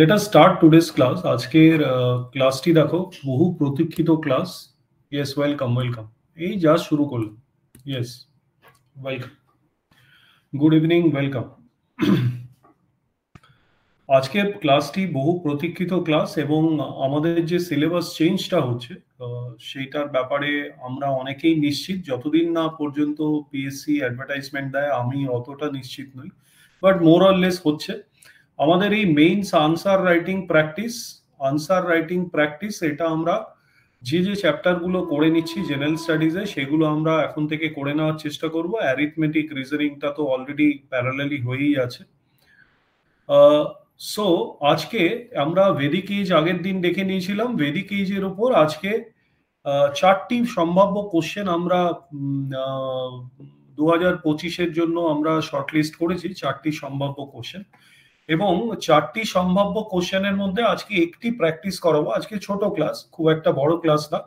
Late us start today's class আজকের ক্লাসটি দেখো বহু প্রতীক্ষিত ক্লাস ইয়েস ওয়েলকাম ওয়েলকাম এই যা শুরু করলাম yes welcome good evening welcome আজকে ক্লাসটি বহু প্রতীক্ষিত ক্লাস এবং আমাদের যে সিলেবাস চেঞ্জটা হচ্ছে সেইটার ব্যাপারে আমরা অনেকেই নিশ্চিত যতদিন না পর্যন্ত পিএসসি অ্যাডভার্টাইজমেন্ট দেয় আমি অতটা নিশ্চিত নই বাট মোর অর লেস হচ্ছে আমাদের এই mains answer writing practice answer writing practice এটা আমরা যে যে চ্যাপ্টারগুলো করে নিচ্ছি জেনারেল স্টাডিজে সেগুলো আমরা এখন থেকে করে নেওয়ার চেষ্টা করব অ্যারিথমেটিক রিজনিংটা তো অলরেডি প্যারালালি হয়েই আছে সো আজকে আমরা ভেদিক এজ আগের দিন দেখে নিয়েছিলাম ভেদিক এজের উপর আজকে চারটি সম্ভাব্য কোশ্চেন আমরা দু হাজার পঁচিশের জন্য আমরা শর্টলিস্ট করেছি চারটি সম্ভাব্য কোশ্চেন এবং চারটি সম্ভাব্য কোশ্চেনের মধ্যে আজকে একটি প্র্যাকটিস করাবো আজকে ছোট ক্লাস খুব একটা বড় ক্লাস না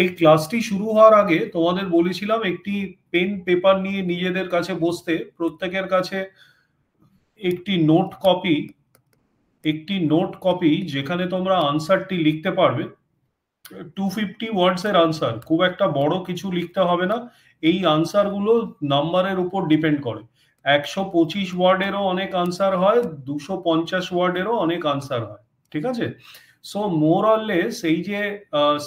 এই ক্লাসটি শুরু হওয়ার আগে তোমাদের বলেছিলাম একটি পেন পেপার নিয়ে নিজেদের কাছে বসতে প্রত্যেকের কাছে একটি নোট কপি একটি নোট কপি যেখানে তোমরা আনসারটি লিখতে পারবে টু ফিফটি ওয়ার্ডস এর আনসার খুব একটা বড় কিছু লিখতে হবে না এই আনসারগুলো নাম্বারের উপর ডিপেন্ড করে একশো পঁচিশ ওয়ার্ডেরও অনেক আনসার হয় দুশো পঞ্চাশ ওয়ার্ডেরও অনেক আনসার হয় ঠিক আছে সো মোর অরলেস সেই যে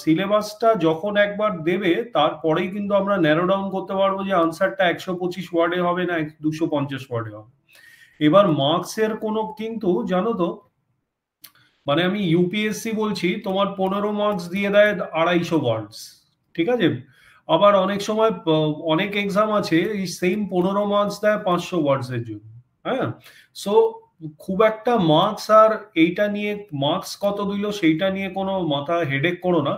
সিলেবাসটা যখন একবার দেবে তারপরেই কিন্তু আমরা ন্যারো ডাউন করতে পারবো যে আনসারটা একশো পঁচিশ ওয়ার্ডে হবে না দুশো পঞ্চাশ ওয়ার্ডে হবে এবার মার্কসের কোনো কিন্তু জানো তো মানে আমি ইউপিএসসি বলছি তোমার পনেরো মার্কস দিয়ে দেয় আড়াইশো ওয়ার্ডস ঠিক আছে আবার অনেক সময় অনেক এক্সাম আছে এই সেম পনেরো মার্কস দেয় পাঁচশো ওয়ার্ডসের জন্য হ্যাঁ সো খুব একটা মার্কস আর এইটা নিয়ে মার্কস কত দিল সেইটা নিয়ে কোনো মাথা হেডেক করো না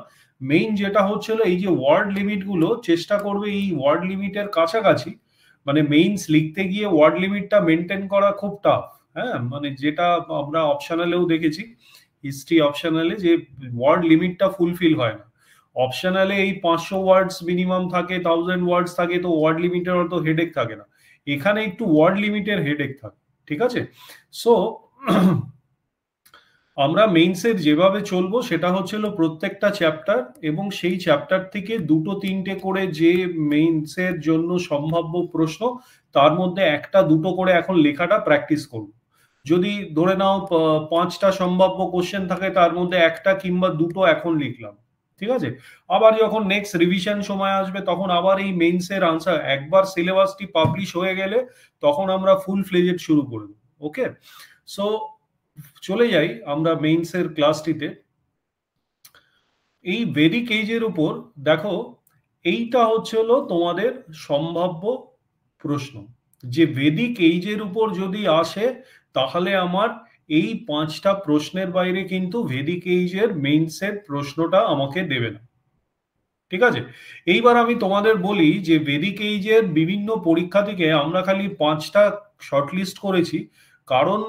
মেইন যেটা হচ্ছিল এই যে ওয়ার্ড লিমিটগুলো চেষ্টা করবে এই ওয়ার্ড লিমিটের কাছাকাছি মানে মেইনস লিখতে গিয়ে ওয়ার্ড লিমিটটা মেনটেন করা খুব টাফ হ্যাঁ মানে যেটা আমরা অপশনালেও দেখেছি হিস্ট্রি অপশনালে যে ওয়ার্ড লিমিটটা ফুলফিল হয় না অপশনালে এই পাঁচশো ওয়ার্ডস মিনিমাম থাকে থাউজেন্ড ওয়ার্ডস থাকে তো ওয়ার্ড লিমিটের অত হেডেক থাকে না এখানে একটু ওয়ার্ড লিমিটের হেডেক থাকে ঠিক আছে সো আমরা মেইনসের যেভাবে চলবো সেটা হচ্ছিল প্রত্যেকটা চ্যাপ্টার এবং সেই চ্যাপ্টার থেকে দুটো তিনটে করে যে মেইনসের জন্য সম্ভাব্য প্রশ্ন তার মধ্যে একটা দুটো করে এখন লেখাটা প্র্যাকটিস করব যদি ধরে নাও পাঁচটা সম্ভাব্য কোশ্চেন থাকে তার মধ্যে একটা কিংবা দুটো এখন লিখলাম ঠিক আছে আবার যখন নেক্সট রিভিশন সময় আসবে তখন আবার এই এর আনসার একবার সিলেবাসটি পাবলিশ হয়ে গেলে তখন আমরা ফুল ফ্লেজেড শুরু করব ওকে সো চলে যাই আমরা মেইনসের ক্লাসটিতে এই ভেরিক এজের উপর দেখো এইটা হচ্ছে হলো তোমাদের সম্ভাব্য প্রশ্ন যে ভেদিক এইজের উপর যদি আসে তাহলে আমার এই পাঁচটা প্রশ্নের বাইরে কিন্তু ভেদিকেইজের মেইনসের প্রশ্নটা আমাকে দেবে না ঠিক আছে এইবার আমি তোমাদের বলি যে ভেদিকেইজের বিভিন্ন পরীক্ষা থেকে আমরা খালি পাঁচটা শর্টলিস্ট করেছি কারণ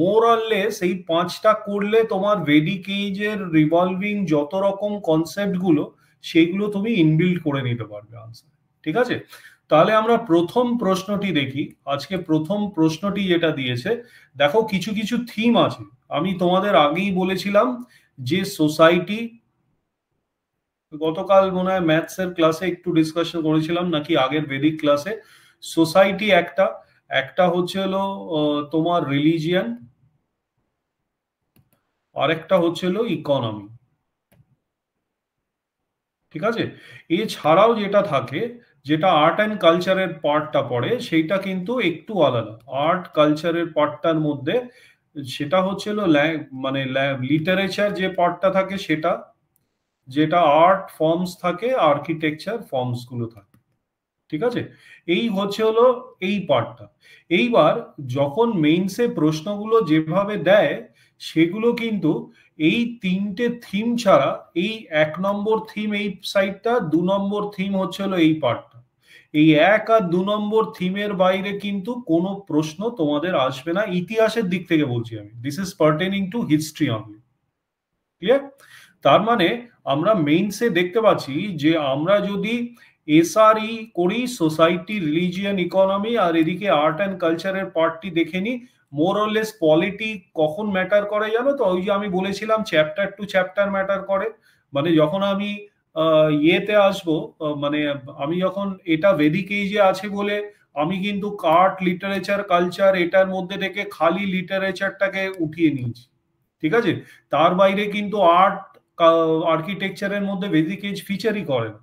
মোরাললেস এই পাঁচটা করলে তোমার ভেদিকেইজের রিভলভিং যত রকম কনসেপ্টগুলো সেইগুলো তুমি ইনবিল্ড করে নিতে পারবে আনসার ঠিক আছে তাহলে আমরা প্রথম প্রশ্নটি দেখি আজকে প্রথম প্রশ্নটি যেটা দিয়েছে দেখো কিছু কিছু থিম আছে আমি তোমাদের আগেই বলেছিলাম যে সোসাইটি গতকাল মনে হয় ম্যাথসের ক্লাসে একটু ডিসকাশন করেছিলাম নাকি আগের বেদিক ক্লাসে সোসাইটি একটা একটা হচ্ছে হলো তোমার রিলিজিয়ান আরেকটা হচ্ছে হলো ইকোনমি ঠিক আছে এছাড়াও যেটা থাকে যেটা আর্ট অ্যান্ড কালচারের পার্টটা পড়ে সেইটা কিন্তু একটু আলাদা আর্ট কালচারের পার্টটার মধ্যে সেটা হচ্ছে মানে লিটারেচার যে পার্টটা থাকে সেটা যেটা আর্ট ফর্মস থাকে আর্কিটেকচার ফর্মস গুলো থাকে ঠিক আছে এই হচ্ছে হলো এই পার্টটা এইবার যখন মেইনসে প্রশ্নগুলো যেভাবে দেয় সেগুলো কিন্তু এই তিনটে থিম ছাড়া এই এক নম্বর থিম এই সাইডটা দু নম্বর থিম হচ্ছে হলো এই পার্টটা এই এক আর দু নম্বর থিমের বাইরে কিন্তু কোনো প্রশ্ন তোমাদের আসবে না ইতিহাসের দিক থেকে বলছি আমি this is pertaining to history only clear তার মানে আমরা মেইনসে দেখতে পাচ্ছি যে আমরা যদি এসআরই e করি সোসাইটি রিলিজিয়ান ইকোনমি আর এদিকে আর্ট অ্যান্ড কালচারের পার্টটি দেখে নিই মোরলেস কোয়ালিটি কখন ম্যাটার করে জানো তো ওই যে আমি বলেছিলাম চ্যাপ্টার টু চ্যাপ্টার ম্যাটার করে মানে যখন আমি ইয়েতে আসবো মানে আমি যখন এটা ভেদিক যে আছে বলে আমি কিন্তু কার্ট লিটারেচার কালচার এটার মধ্যে থেকে খালি লিটারেচারটাকে উঠিয়ে নিয়েছি ঠিক আছে তার বাইরে কিন্তু আর্ট আর্কিটেকচারের মধ্যে ভেদিক এজ ফিচারই করে না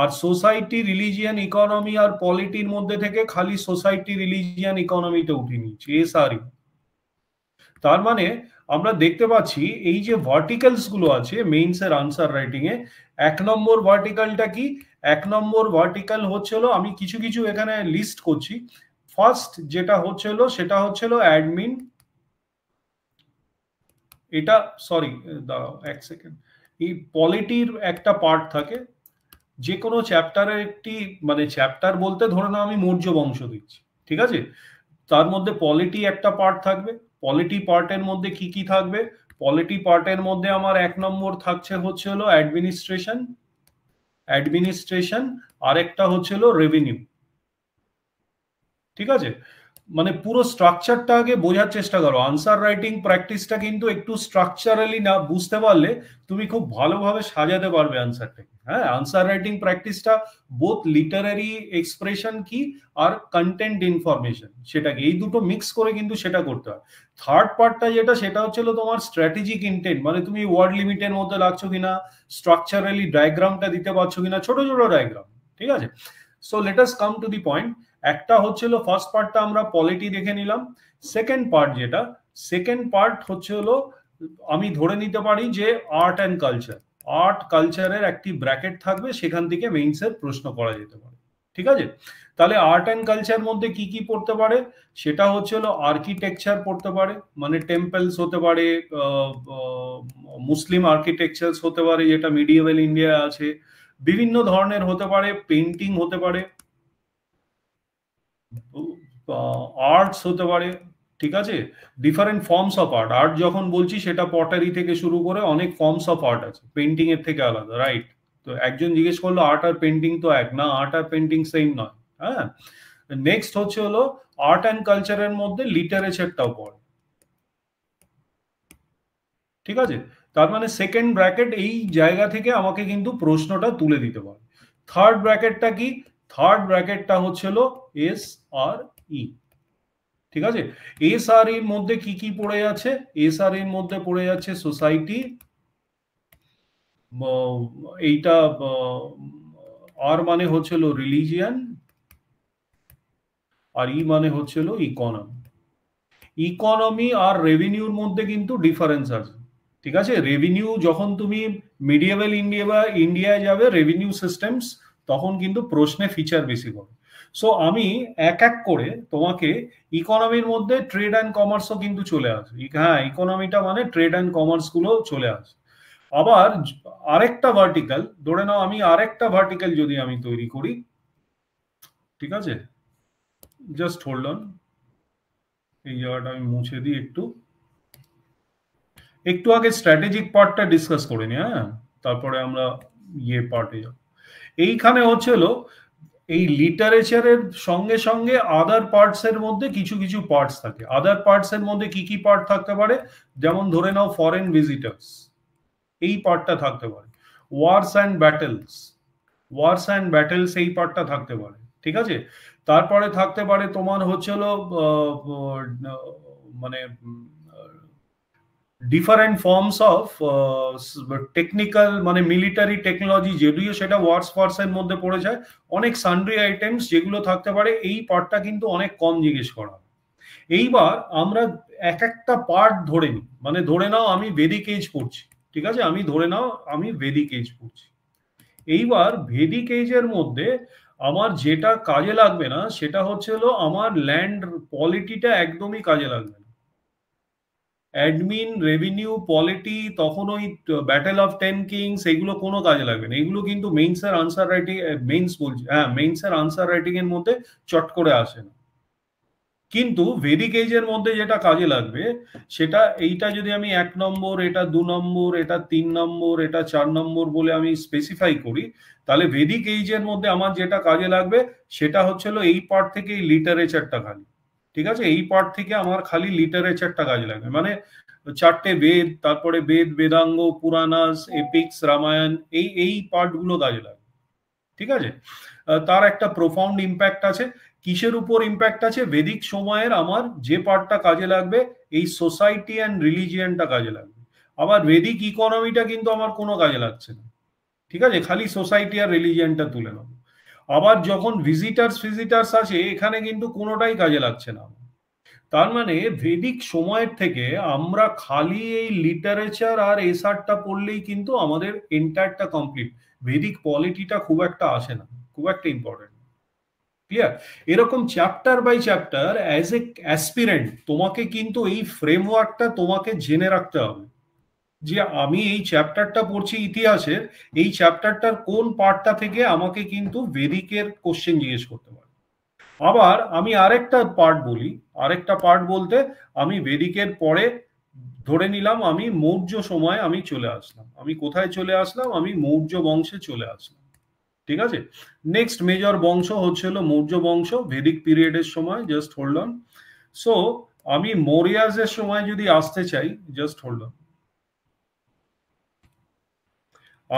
আর সোসাইটি রিলিজিয়ান ইকোনমি আর পলিটির মধ্যে থেকে খালি সোসাইটি রিলিজিয়ান ইকোনমিতে উঠে নিচ্ছে এসআরই তার মানে আমরা দেখতে পাচ্ছি এই যে ভার্টিকালস গুলো আছে মেইনস এর আনসার রাইটিং এ এক নম্বর ভার্টিকালটা কি এক নম্বর ভার্টিকাল হচ্ছিল আমি কিছু কিছু এখানে লিস্ট করছি ফার্স্ট যেটা হচ্ছিল সেটা হচ্ছিল অ্যাডমিন এটা সরি দাঁড়াও এক সেকেন্ড এই পলিটির একটা পার্ট থাকে যে কোনো চ্যাপ্টারের একটি মানে চ্যাপ্টার বলতে ধরে নাও আমি মৌর্য বংশ দিচ্ছি ঠিক আছে তার মধ্যে পলিটি একটা পার্ট থাকবে পলিটি পার্টের মধ্যে কি কি থাকবে পলিটি পার্টের মধ্যে আমার এক নম্বর থাকছে হচ্ছে হলো অ্যাডমিনিস্ট্রেশন অ্যাডমিনিস্ট্রেশন আরেকটা হচ্ছে হলো রেভিনিউ ঠিক আছে মানে পুরো স্ট্রাকচারটা আগে বোঝার চেষ্টা করো আনসার রাইটিং প্র্যাকটিসটা কিন্তু একটু স্ট্রাকচারালি না বুঝতে পারলে তুমি খুব ভালোভাবে সাজাতে পারবে আনসারটাকে হ্যাঁ আনসার রাইটিং প্র্যাকটিসটা বোথ লিটারারি এক্সপ্রেশন কি আর কন্টেন্ট ইনফরমেশন সেটাকে এই দুটো মিক্স করে কিন্তু সেটা করতে হয় থার্ড পার্টটা যেটা সেটা হচ্ছে তোমার স্ট্র্যাটেজিক ইন্টেন্ট মানে তুমি ওয়ার্ড লিমিটের মধ্যে লাগছো কিনা স্ট্রাকচারালি ডায়াগ্রামটা দিতে পারছো কিনা ছোট ছোট ডায়াগ্রাম ঠিক আছে so let come to the point একটা হচ্ছিল ফার্স্ট পার্টটা আমরা পলিটি দেখে নিলাম সেকেন্ড পার্ট যেটা সেকেন্ড পার্ট হচ্ছে হলো আমি ধরে নিতে পারি যে আর্ট অ্যান্ড কালচার আর্ট কালচারের একটি ব্র্যাকেট থাকবে সেখান থেকে মেইনসের প্রশ্ন করা যেতে পারে ঠিক আছে তাহলে আর্ট অ্যান্ড কালচার মধ্যে কি কি পড়তে পারে সেটা হচ্ছে হলো আর্কিটেকচার পড়তে পারে মানে টেম্পলস হতে পারে মুসলিম আর্কিটেকচারস হতে পারে যেটা মিডিয়েভেল ইন্ডিয়া আছে বিভিন্ন ধরনের হতে পারে পেন্টিং হতে পারে আর্টস হতে পারে ঠিক আছে different forms of art art যখন বলছি সেটা পটারি থেকে শুরু করে অনেক ফর্মস অফ আর্ট আছে পেন্টিং এর থেকে আলাদা রাইট তো একজন জিজ্ঞেস করলো আর্ট আর পেন্টিং তো এক না আর্ট আর পেন্টিং সেম নয় হ্যাঁ নেক্সট হচ্ছে হলো আর্ট অ্যান্ড কালচারের মধ্যে লিটারেচারটাও পড়ে ঠিক আছে তার মানে সেকেন্ড ব্র্যাকেট এই জায়গা থেকে আমাকে কিন্তু প্রশ্নটা তুলে দিতে পারে থার্ড ব্র্যাকেটটা কি থার্ড ব্র্যাকেটটা হচ্ছে এস আর ই ঠিক আছে এস আর এর মধ্যে কি কি পড়ে আছে এস আর এর মধ্যে পড়ে আছে সোসাইটি এইটা আর মানে হচ্ছিল রিলিজিয়ান আর ই e মানে হচ্ছিল ইকোনমি ইকোনমি আর রেভিনিউর মধ্যে কিন্তু ডিফারেন্স আছে ঠিক আছে রেভিনিউ যখন তুমি মিডিয়াবেল ইন্ডিয়া বা ইন্ডিয়ায় যাবে রেভিনিউ সিস্টেমস তখন কিন্তু প্রশ্নে ফিচার বেশি করে সো আমি এক এক করে তোমাকে ইকোনমির মধ্যে ট্রেড অ্যান্ড কমার্সও কিন্তু চলে আসে হ্যাঁ ইকোনমিটা মানে ট্রেড অ্যান্ড কমার্স গুলো চলে আসে আবার আরেকটা ভার্টিক্যাল ধরে নাও আমি আরেকটা ভার্টিক্যাল যদি আমি তৈরি করি ঠিক আছে জাস্ট হোল্ড অন এই জায়গাটা আমি মুছে দিই একটু একটু আগে স্ট্র্যাটেজিক পার্টটা ডিসকাস করে নি হ্যাঁ তারপরে আমরা ইয়ে পার্টে যাব এইখানে হচ্ছিল এই লিটারেচারের সঙ্গে সঙ্গে আদার পার্টস এর মধ্যে কিছু কিছু পার্টস থাকে আদার পার্টস এর মধ্যে কি কি পার্ট থাকতে পারে যেমন ধরে নাও ফরেন ভিজিটার্স এই পার্টটা থাকতে পারে wars and battles wars and battles এই পার্টটা থাকতে পারে ঠিক আছে তারপরে থাকতে পারে তোমার হচ্ছে হলো মানে ডিফারেন্ট ফর্মস অফ টেকনিক্যাল মানে মিলিটারি টেকনোলজি যদিও সেটা ওয়ার্ডস ফোর্সের মধ্যে পড়ে যায় অনেক সান্ড্রি আইটেমস যেগুলো থাকতে পারে এই পার্টটা কিন্তু অনেক কম জিজ্ঞেস করা এইবার আমরা এক একটা পার্ট ধরে নিই মানে ধরে নাও আমি ভেদিক কেজ পড়ছি ঠিক আছে আমি ধরে নাও আমি ভেদিক কেজ পড়ছি এইবার ভেদিক কেজের মধ্যে আমার যেটা কাজে লাগবে না সেটা হচ্ছে হলো আমার ল্যান্ড পলিটিটা একদমই কাজে লাগবে না অ্যাডমিন রেভিনিউ পলিটি তখন ওই ব্যাটেল অফ টেন কিংস এগুলো কোনো কাজে লাগবে না এগুলো কিন্তু মেইনস আর আনসার রাইটিং মেইনস বলছি হ্যাঁ মেইনস আর আনসার রাইটিং এর মধ্যে চট করে আসে না কিন্তু ভেদিক এজের মধ্যে যেটা কাজে লাগবে সেটা এইটা যদি আমি এক নম্বর এটা দু নম্বর এটা তিন নম্বর এটা চার নম্বর বলে আমি স্পেসিফাই করি তাহলে ভেদিক এজের মধ্যে আমার যেটা কাজে লাগবে সেটা হচ্ছিল এই পার্ট থেকে এই লিটারেচারটা খালি ঠিক আছে এই পার্ট থেকে আমার খালি লিটারেচারটা কাজে লাগবে মানে চারটে বেদ তারপরে বেদ বেদাঙ্গ পুরাণাস এপিক্স রামায়ণ এই এই পার্টগুলো কাজে লাগবে ঠিক আছে তার একটা প্রফাউন্ড ইম্প্যাক্ট আছে কিসের উপর ইম্প্যাক্ট আছে বেদিক সময়ের আমার যে পার্টটা কাজে লাগবে এই সোসাইটি অ্যান্ড রিলিজিয়ানটা কাজে লাগবে আবার বেদিক ইকোনমিটা কিন্তু আমার কোনো কাজে লাগছে না ঠিক আছে খালি সোসাইটি আর রিলিজিয়ানটা তুলে নেবো আবার যখন ভিজিটার্স ভিজিটার্স আসে এখানে কিন্তু কোনোটাই কাজে লাগছে না তার মানে ভেদিক সময়ের থেকে আমরা খালি এই লিটারেচার আর এসআরটা পড়লেই কিন্তু আমাদের এন্টায়ারটা কমপ্লিট ভেদিক পলিটিটা খুব একটা আসে না খুব একটা ইম্পর্টেন্ট ক্লিয়ার এরকম chapter by chapter as a aspirant তোমাকে কিন্তু এই ফ্রেমওয়ার্কটা তোমাকে জেনে রাখতে হবে যে আমি এই চ্যাপ্টারটা পড়ছি ইতিহাসের এই চ্যাপ্টারটার কোন পার্টটা থেকে আমাকে কিন্তু ভেদিকের কোশ্চেন জিজ্ঞেস করতে পারে আবার আমি আরেকটা পার্ট বলি আরেকটা পার্ট বলতে আমি ভেদিকের পরে ধরে নিলাম আমি মৌর্য সময় আমি চলে আসলাম আমি কোথায় চলে আসলাম আমি মৌর্য বংশে চলে আসলাম ঠিক আছে নেক্সট মেজর বংশ হচ্ছিল মৌর্য বংশ ভেদিক পিরিয়ডের সময় জাস্ট হোল্ড অন সো আমি মৌরিয়াজের সময় যদি আসতে চাই জাস্ট হোল্ড অন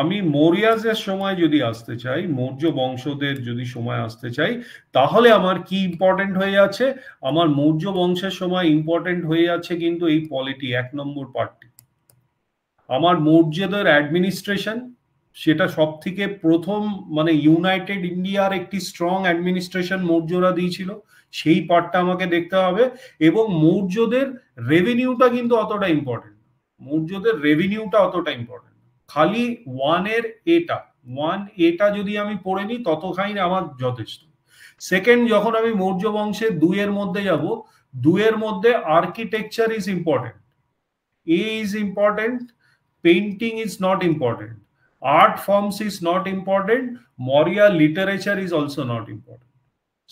আমি মৌরিয়াজের সময় যদি আসতে চাই মৌর্য বংশদের যদি সময় আসতে চাই তাহলে আমার কি ইম্পর্টেন্ট হয়ে আছে আমার মৌর্য বংশের সময় ইম্পর্টেন্ট হয়ে আছে কিন্তু এই পলিটি এক নম্বর পার্টি আমার মৌর্যদের অ্যাডমিনিস্ট্রেশন সেটা সব থেকে প্রথম মানে ইউনাইটেড ইন্ডিয়ার একটি স্ট্রং অ্যাডমিনিস্ট্রেশন মৌর্যরা দিয়েছিল সেই পার্টটা আমাকে দেখতে হবে এবং মৌর্যদের রেভিনিউটা কিন্তু অতটা ইম্পর্টেন্ট মৌর্যদের রেভিনিউটা অতটা ইম্পর্টেন্ট খালি ওয়ানের এটা ওয়ান এটা যদি আমি পড়ে নিই ততখানি আমার যথেষ্ট সেকেন্ড যখন আমি মৌর্য বংশের দুইয়ের মধ্যে যাব দুইয়ের মধ্যে architecture is important a is important painting is not important art forms is not important মরিয়া literature is also not important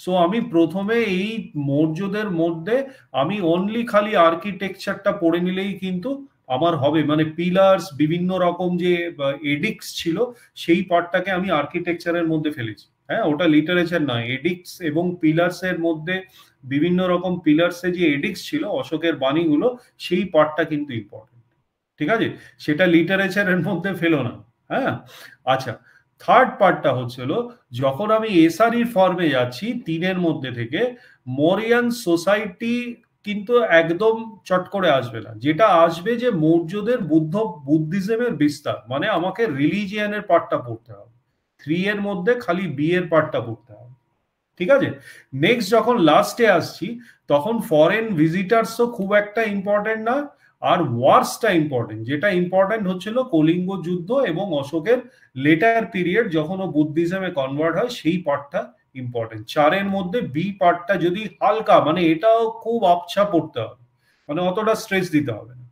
so আমি প্রথমে এই মৌর্যদের মধ্যে আমি অনলি খালি আর্কিটেকচারটা পড়ে নিলেই কিন্তু আমার হবে মানে পিলার্স বিভিন্ন রকম যে এডিক্স ছিল সেই পার্টটাকে আমি আর্কিটেকচারের মধ্যে ফেলেছি হ্যাঁ ওটা লিটারেচার নয় এডিক্স এবং পিলার্স এর মধ্যে বিভিন্ন রকম পিলার্স এ যে এডিক্স ছিল অশোকের বাণীগুলো সেই পার্টটা কিন্তু ইম্পর্টেন্ট ঠিক আছে সেটা লিটারেচারের মধ্যে ফেলো না হ্যাঁ আচ্ছা থার্ড পার্টটা হচ্ছিল যখন আমি এসআরির ফর্মে যাচ্ছি তিনের মধ্যে থেকে মোরিয়ান সোসাইটি কিন্তু একদম চট করে আসবে না যেটা আসবে যে মৌর্যদের বুদ্ধ বুদ্ধিজমের বিস্তার মানে আমাকে রিলিজিয়ানের পার্টটা পড়তে হবে থ্রি এর মধ্যে খালি বি এর পার্টটা পড়তে হবে ঠিক আছে নেক্সট যখন লাস্টে আসছি তখন ফরেন ভিজিটার্সও খুব একটা ইম্পর্টেন্ট না আর ওয়ার্সটা ইম্পর্টেন্ট যেটা ইম্পর্টেন্ট হচ্ছিল কলিঙ্গ যুদ্ধ এবং অশোকের লেটার পিরিয়ড যখন ও বুদ্ধিজমে কনভার্ট হয় সেই পার্টটা ইম্পর্টেন্ট চারের মধ্যে বি পার্টটা যদি হালকা মানে এটাও খুব আবছা পড়তে হবে মানে অতটা স্ট্রেস দিতে হবে না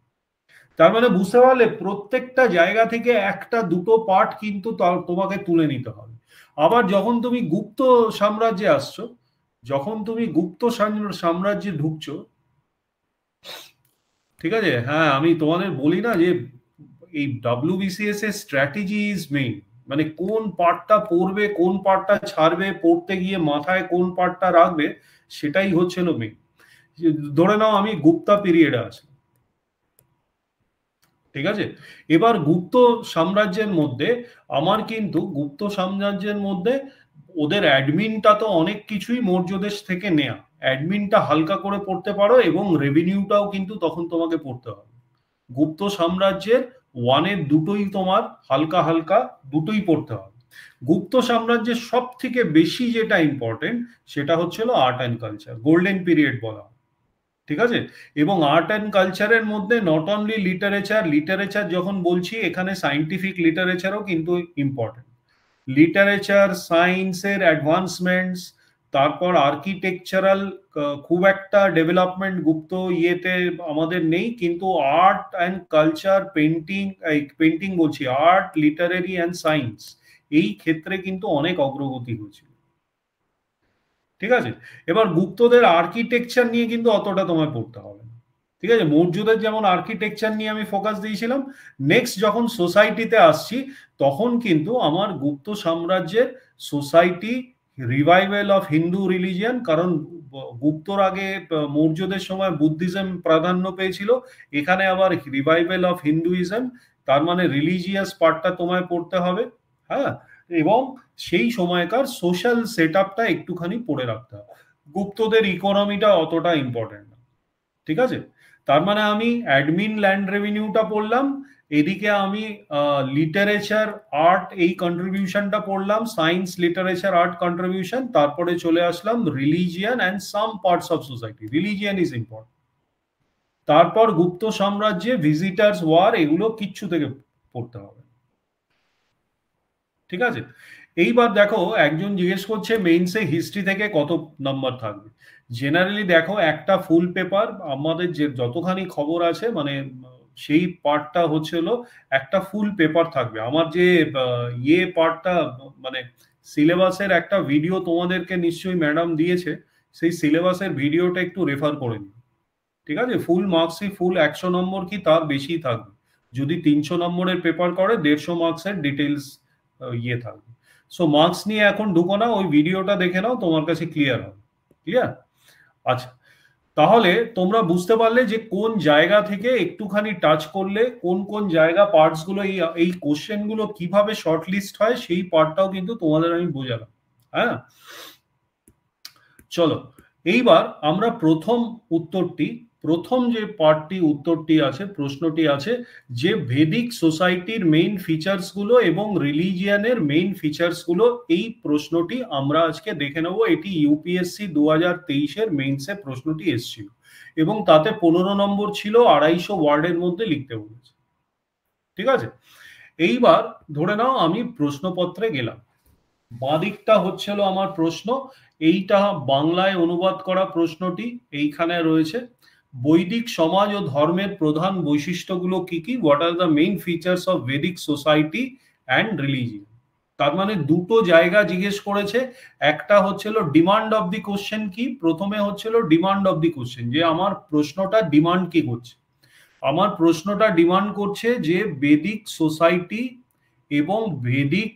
তার মানে বুঝতে পারলে প্রত্যেকটা জায়গা থেকে একটা দুটো পার্ট কিন্তু তোমাকে তুলে নিতে হবে আবার যখন তুমি গুপ্ত সাম্রাজ্যে আসছো যখন তুমি গুপ্ত সাম্রাজ্যে ঢুকছো ঠিক আছে হ্যাঁ আমি তোমাদের বলি না যে এই ডাব্লিউবিসিএস এর স্ট্র্যাটেজি ইজ মেইন মানে কোন পার্টটা পড়বে কোন পার্টটা ছাড়বে পড়তে গিয়ে মাথায় কোন পার্টটা রাখবে সেটাই হচ্ছিল মেন ধরে নাও আমি গুপ্তা পিরিয়ডে আছি ঠিক আছে এবার গুপ্ত সাম্রাজ্যের মধ্যে আমার কিন্তু গুপ্ত সাম্রাজ্যের মধ্যে ওদের অ্যাডমিনটা তো অনেক কিছুই মর্যদেশ থেকে নেয়া অ্যাডমিনটা হালকা করে পড়তে পারো এবং রেভিনিউটাও কিন্তু তখন তোমাকে পড়তে হবে গুপ্ত সাম্রাজ্যের ওয়ানের দুটোই তোমার হালকা হালকা দুটোই পড়তে হবে গুপ্ত সাম্রাজ্যের সব থেকে বেশি যেটা ইম্পর্টেন্ট সেটা হচ্ছিল art and culture golden period বলা ঠিক আছে এবং আর্ট অ্যান্ড কালচারের মধ্যে নট অনলি লিটারেচার লিটারেচার যখন বলছি এখানে সাইন্টিফিক লিটারেচারও কিন্তু ইম্পর্টেন্ট লিটারেচার সায়েন্সের অ্যাডভান্সমেন্টস তারপর আর্কিটেকচারাল খুব একটা ডেভেলপমেন্ট গুপ্ত ইয়েতে আমাদের নেই কিন্তু art and culture painting painting বলছি আর্ট লিটারেরি অ্যান্ড সায়েন্স এই ক্ষেত্রে কিন্তু অনেক অগ্রগতি হয়েছিল ঠিক আছে এবার গুপ্তদের আর্কিটেকচার নিয়ে কিন্তু অতটা তোমায় পড়তে হবে না ঠিক আছে মৌর্যদের যেমন আর্কিটেকচার নিয়ে আমি ফোকাস দিয়েছিলাম নেক্সট যখন সোসাইটিতে আসছি তখন কিন্তু আমার গুপ্ত সাম্রাজ্যের society revival of Hindu religion কারণ গুপ্তর আগে মৌর্যদের সময় বুদ্ধিজম প্রাধান্য পেয়েছিল এখানে আবার রিভাইভেল অফ হিন্দুইজম তার মানে রিলিজিয়াস পার্টটা তোমায় পড়তে হবে হ্যাঁ এবং সেই সময়কার সোশ্যাল সেট আপটা একটুখানি পড়ে রাখতে হবে গুপ্তদের ইকোনমিটা অতটা ইম্পর্টেন্ট না ঠিক আছে তার মানে আমি অ্যাডমিন ল্যান্ড রেভিনিউটা পড়লাম এদিকে আমি লিটারেচার আর্ট এই কন্ট্রিবিউশনটা পড়লাম সায়েন্স লিটারেচার আর্ট কন্ট্রিবিউশন তারপরে চলে আসলাম religion and some parts of society religion is important তারপর গুপ্ত সাম্রাজ্যে ভিজিটার্স ওয়ার এগুলো কিচ্ছু থেকে পড়তে হবে ঠিক আছে এইবার দেখো একজন জিজ্ঞেস করছে মেইনসে হিস্ট্রি থেকে কত নাম্বার থাকবে জেনারেলি দেখো একটা ফুল পেপার আমাদের যে যতখানি খবর আছে মানে সেই পার্টটা হচ্ছে হলো একটা ফুল পেপার থাকবে আমার যে ইয়ে পার্টটা মানে সিলেবাসের একটা ভিডিও তোমাদেরকে নিশ্চয়ই ম্যাডাম দিয়েছে সেই সিলেবাসের ভিডিওটা একটু রেফার করে নিন ঠিক আছে ফুল মার্কসই ফুল একশো নম্বর কি তার বেশি থাকবে যদি তিনশো নম্বরের পেপার করে দেড়শো মার্কসের ডিটেলস ইয়ে থাকবে সো মার্কস নিয়ে এখন ঢুকো না ওই ভিডিওটা দেখে নাও তোমার কাছে ক্লিয়ার হবে ক্লিয়ার আচ্ছা তাহলে তোমরা বুঝতে পারলে যে কোন জায়গা থেকে একটুখানি টাচ করলে কোন কোন জায়গা পার্টস গুলো এই এই কোশ্চেন গুলো কিভাবে শর্ট লিস্ট হয় সেই পার্টটাও কিন্তু তোমাদের আমি বোঝালাম হ্যাঁ চলো এইবার আমরা প্রথম উত্তরটি প্রথম যে পার্টটি উত্তরটি আছে প্রশ্নটি আছে যে ভেদিক সোসাইটির মেইন ফিচার্সগুলো এবং রিলিজিয়ানের মেইন ফিচার্স গুলো এই প্রশ্নটি আমরা আজকে দেখে নেব এটি ইউপিএসসি দু হাজার তেইশের মেইনসে প্রশ্নটি এসেছিল এবং তাতে পনেরো নম্বর ছিল আড়াইশো ওয়ার্ডের মধ্যে লিখতে বলেছে ঠিক আছে এইবার ধরে নাও আমি প্রশ্নপত্রে গেলাম বাঁদিকটা হচ্ছিল আমার প্রশ্ন এইটা বাংলায় অনুবাদ করা প্রশ্নটি এইখানে রয়েছে বৈদিক সমাজ ও ধর্মের প্রধান বৈশিষ্ট্যগুলো কি কি what are the main features of বৈদিক সোসাইটি অ্যান্ড রিলিজিয়ন তার মানে দুটো জায়গা জিজ্ঞেস করেছে একটা হচ্ছিল ডিমান্ড অফ দি কোশ্চেন কি প্রথমে হচ্ছিল ডিমান্ড অফ দি কোশ্চেন যে আমার প্রশ্নটা ডিমান্ড কি করছে আমার প্রশ্নটা ডিমান্ড করছে যে বেদিক সোসাইটি এবং বেদিক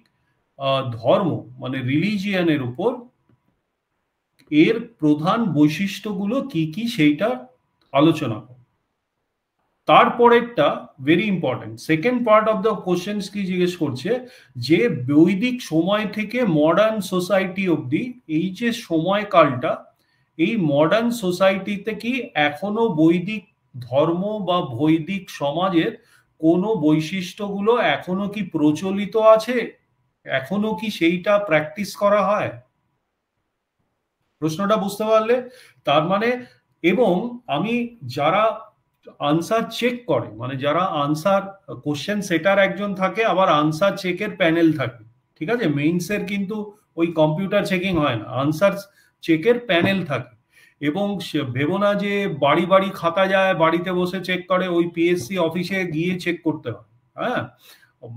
ধর্ম মানে রিলিজিয়ানের উপর এর প্রধান বৈশিষ্ট্যগুলো কি কি সেইটা আলোচনা তারপরেরটা very important second part of the questions কি জিজ্ঞেস করছে যে বৈদিক সময় থেকে মডার্ন সোসাইটি অবধি এই যে সময়কালটা এই মডার্ন সোসাইটিতে কি এখনো বৈদিক ধর্ম বা বৈদিক সমাজের কোনো বৈশিষ্ট্যগুলো এখনো কি প্রচলিত আছে এখনো কি সেইটা প্র্যাকটিস করা হয় প্রশ্নটা বুঝতে পারলে তার মানে এবং আমি যারা আনসার চেক করে মানে যারা আনসার কোশ্চেন সেটার একজন থাকে আবার আনসার চেকের প্যানেল থাকে ঠিক আছে মেইনসের কিন্তু ওই কম্পিউটার চেকিং হয় না আনসার চেকের প্যানেল থাকে এবং ভেবো না যে বাড়ি বাড়ি খাতা যায় বাড়িতে বসে চেক করে ওই পিএসসি অফিসে গিয়ে চেক করতে হয় হ্যাঁ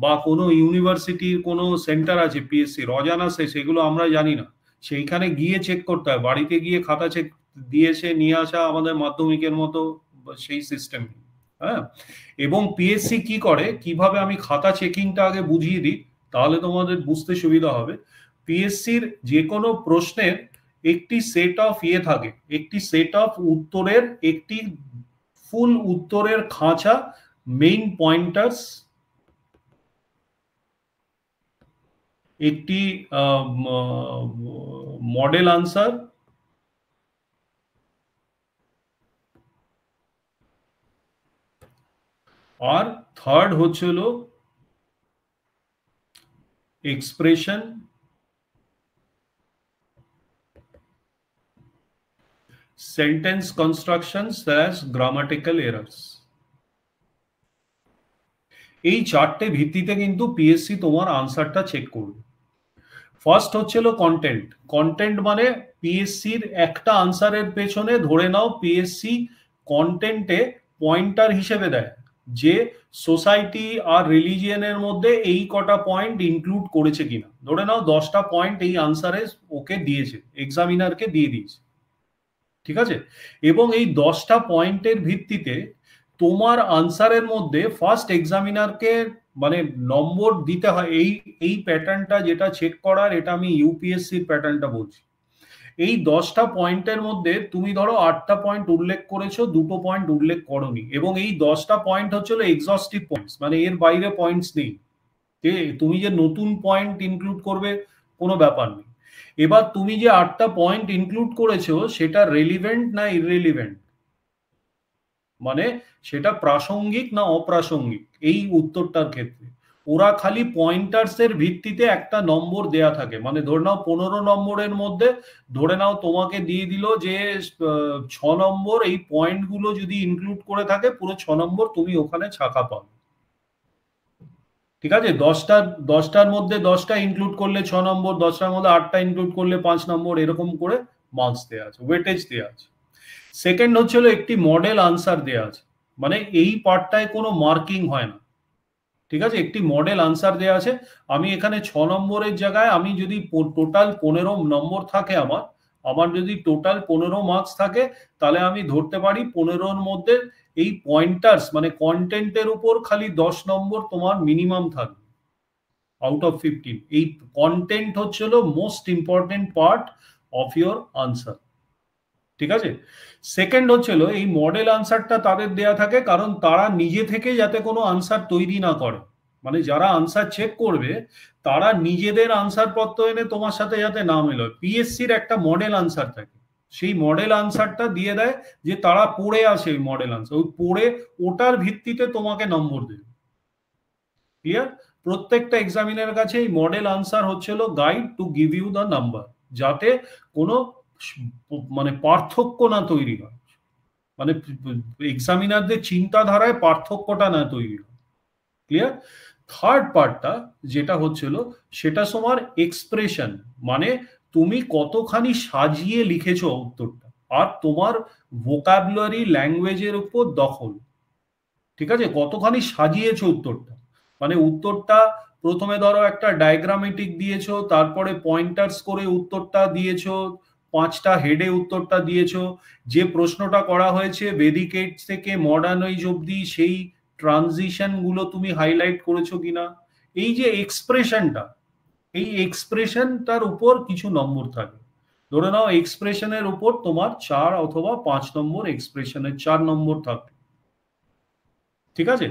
বা কোনো ইউনিভার্সিটির কোনো সেন্টার আছে পিএসসি রজানা সে সেগুলো আমরা জানি না সেইখানে গিয়ে চেক করতে হয় বাড়িতে গিয়ে খাতা চেক দিয়েছে নিয়ে আসা আমাদের মাধ্যমিকের মতো সেই সিস্টেম হ্যাঁ এবং পিএসসি কি করে কিভাবে আমি খাতা চেকিংটা আগে বুঝিয়ে দিই তাহলে তোমাদের বুঝতে সুবিধা হবে পিএসসির যে কোনো প্রশ্নের একটি সেট অফ ইয়ে থাকে একটি সেট অফ উত্তরের একটি ফুল উত্তরের খাঁচা মেইন পয়েন্টার্স একটি মডেল আনসার আর থার্ড হচ্ছে হলো expression sentence construction slash grammatical errors এই চারটে ভিত্তিতে কিন্তু পিএসসি তোমার আনসারটা চেক করবে ফার্স্ট হচ্ছিল কন্টেন্ট কন্টেন্ট মানে পিএসসির একটা আনসারের পেছনে ধরে নাও পিএসসি কন্টেন্টে পয়েন্টার হিসেবে দেয় যে সোসাইটি আর এর মধ্যে এই কটা পয়েন্ট ইনক্লুড করেছে কিনা ধরে নাও দশটা পয়েন্ট এই আনসারে ওকে দিয়েছে এক্সামিনারকে দিয়ে দিয়েছে ঠিক আছে এবং এই দশটা পয়েন্টের ভিত্তিতে তোমার আনসারের মধ্যে ফার্স্ট এক্সামিনারকে মানে নম্বর দিতে হয় এই এই প্যাটার্নটা যেটা চেক করার এটা আমি ইউপিএসসির প্যাটার্নটা বলছি এই দশটা পয়েন্টের মধ্যে তুমি ধরো আটটা পয়েন্ট উল্লেখ করেছো দুটো পয়েন্ট উল্লেখ করনি এবং এই দশটা পয়েন্ট হচ্ছিল এক্সস্টিভ পয়েন্টস মানে এর বাইরে পয়েন্টস নেই তুমি যে নতুন পয়েন্ট ইনক্লুড করবে কোনো ব্যাপার নেই এবার তুমি যে আটটা পয়েন্ট ইনক্লুড করেছো সেটা রেলিভেন্ট না ইরেলিভেন্ট মানে সেটা প্রাসঙ্গিক না অপ্রাসঙ্গিক এই উত্তরটার ক্ষেত্রে ওরা খালি পয়েন্টার্স এর ভিত্তিতে একটা নম্বর দেয়া থাকে মানে ধরে নাও পনেরো নম্বরের মধ্যে ধরে নাও তোমাকে দিয়ে দিল যে ছ নম্বর এই পয়েন্টগুলো যদি ইনক্লুড করে থাকে পুরো ছ নম্বর তুমি ওখানে ছাকা পাবে ঠিক আছে দশটা দশটার মধ্যে দশটা ইনক্লুড করলে ছ নম্বর দশটার মধ্যে আটটা ইনক্লুড করলে পাঁচ নম্বর এরকম করে মার্কস দেওয়া আছে ওয়েটেজ দেওয়া আছে সেকেন্ড হচ্ছিল একটি মডেল আনসার দেওয়া আছে মানে এই পার্টটায় কোনো মার্কিং হয় না ঠিক আছে একটি মডেল আনসার দেওয়া আছে আমি এখানে ছ নম্বরের জায়গায় আমি যদি টোটাল পনেরো নম্বর থাকে আমার আমার যদি টোটাল পনেরো মার্কস থাকে তাহলে আমি ধরতে পারি পনেরোর মধ্যে এই পয়েন্টার্স মানে কন্টেন্টের উপর খালি দশ নম্বর তোমার মিনিমাম থাকবে আউট অফ ফিফটিন এই কন্টেন্ট হচ্ছে most important part of your answer ঠিক আছে সেকেন্ড হচ্ছিল এই মডেল আনসারটা তাদের দেয়া থাকে কারণ তারা নিজে থেকে যাতে কোনো আনসার তৈরি না করে মানে যারা আনসার চেক করবে তারা নিজেদের আনসার পত্র এনে তোমার সাথে যাতে না মেলয় পিএসসির একটা মডেল আনসার থাকে সেই মডেল আনসারটা দিয়ে দেয় যে তারা পড়ে আসে ওই মডেল আনসার ওই পড়ে ওটার ভিত্তিতে তোমাকে নম্বর দেবে ক্লিয়ার প্রত্যেকটা এক্সামিনের কাছে এই মডেল আনসার হচ্ছিল guide to give you the number যাতে কোনো মানে পার্থক্য না তৈরি হয় মানে এক্সামিনারদের চিন্তাধারায় পার্থক্যটা না তৈরি হয় ক্লিয়ার থার্ড পার্টটা যেটা হচ্ছিল সেটা তোমার এক্সপ্রেশন মানে তুমি কতখানি সাজিয়ে লিখেছো উত্তরটা আর তোমার ভোকাবুলারি ল্যাঙ্গুয়েজের উপর দখল ঠিক আছে কতখানি সাজিয়েছো উত্তরটা মানে উত্তরটা প্রথমে ধরো একটা ডায়াগ্রামেটিক দিয়েছো তারপরে পয়েন্টার্স করে উত্তরটা দিয়েছো পাঁচটা হেডে উত্তরটা দিয়েছ যে প্রশ্নটা করা হয়েছে বেদিকেট থেকে মডার্ন ওইজ অব্দি সেই ট্রানজিশন গুলো তুমি হাইলাইট করেছো কিনা এই যে এক্সপ্রেশনটা এই এক্সপ্রেশনটার উপর কিছু নম্বর থাকে ধরে নাও এক্সপ্রেশনের উপর তোমার চার অথবা পাঁচ নম্বর এক্সপ্রেশনের চার নম্বর থাকবে ঠিক আছে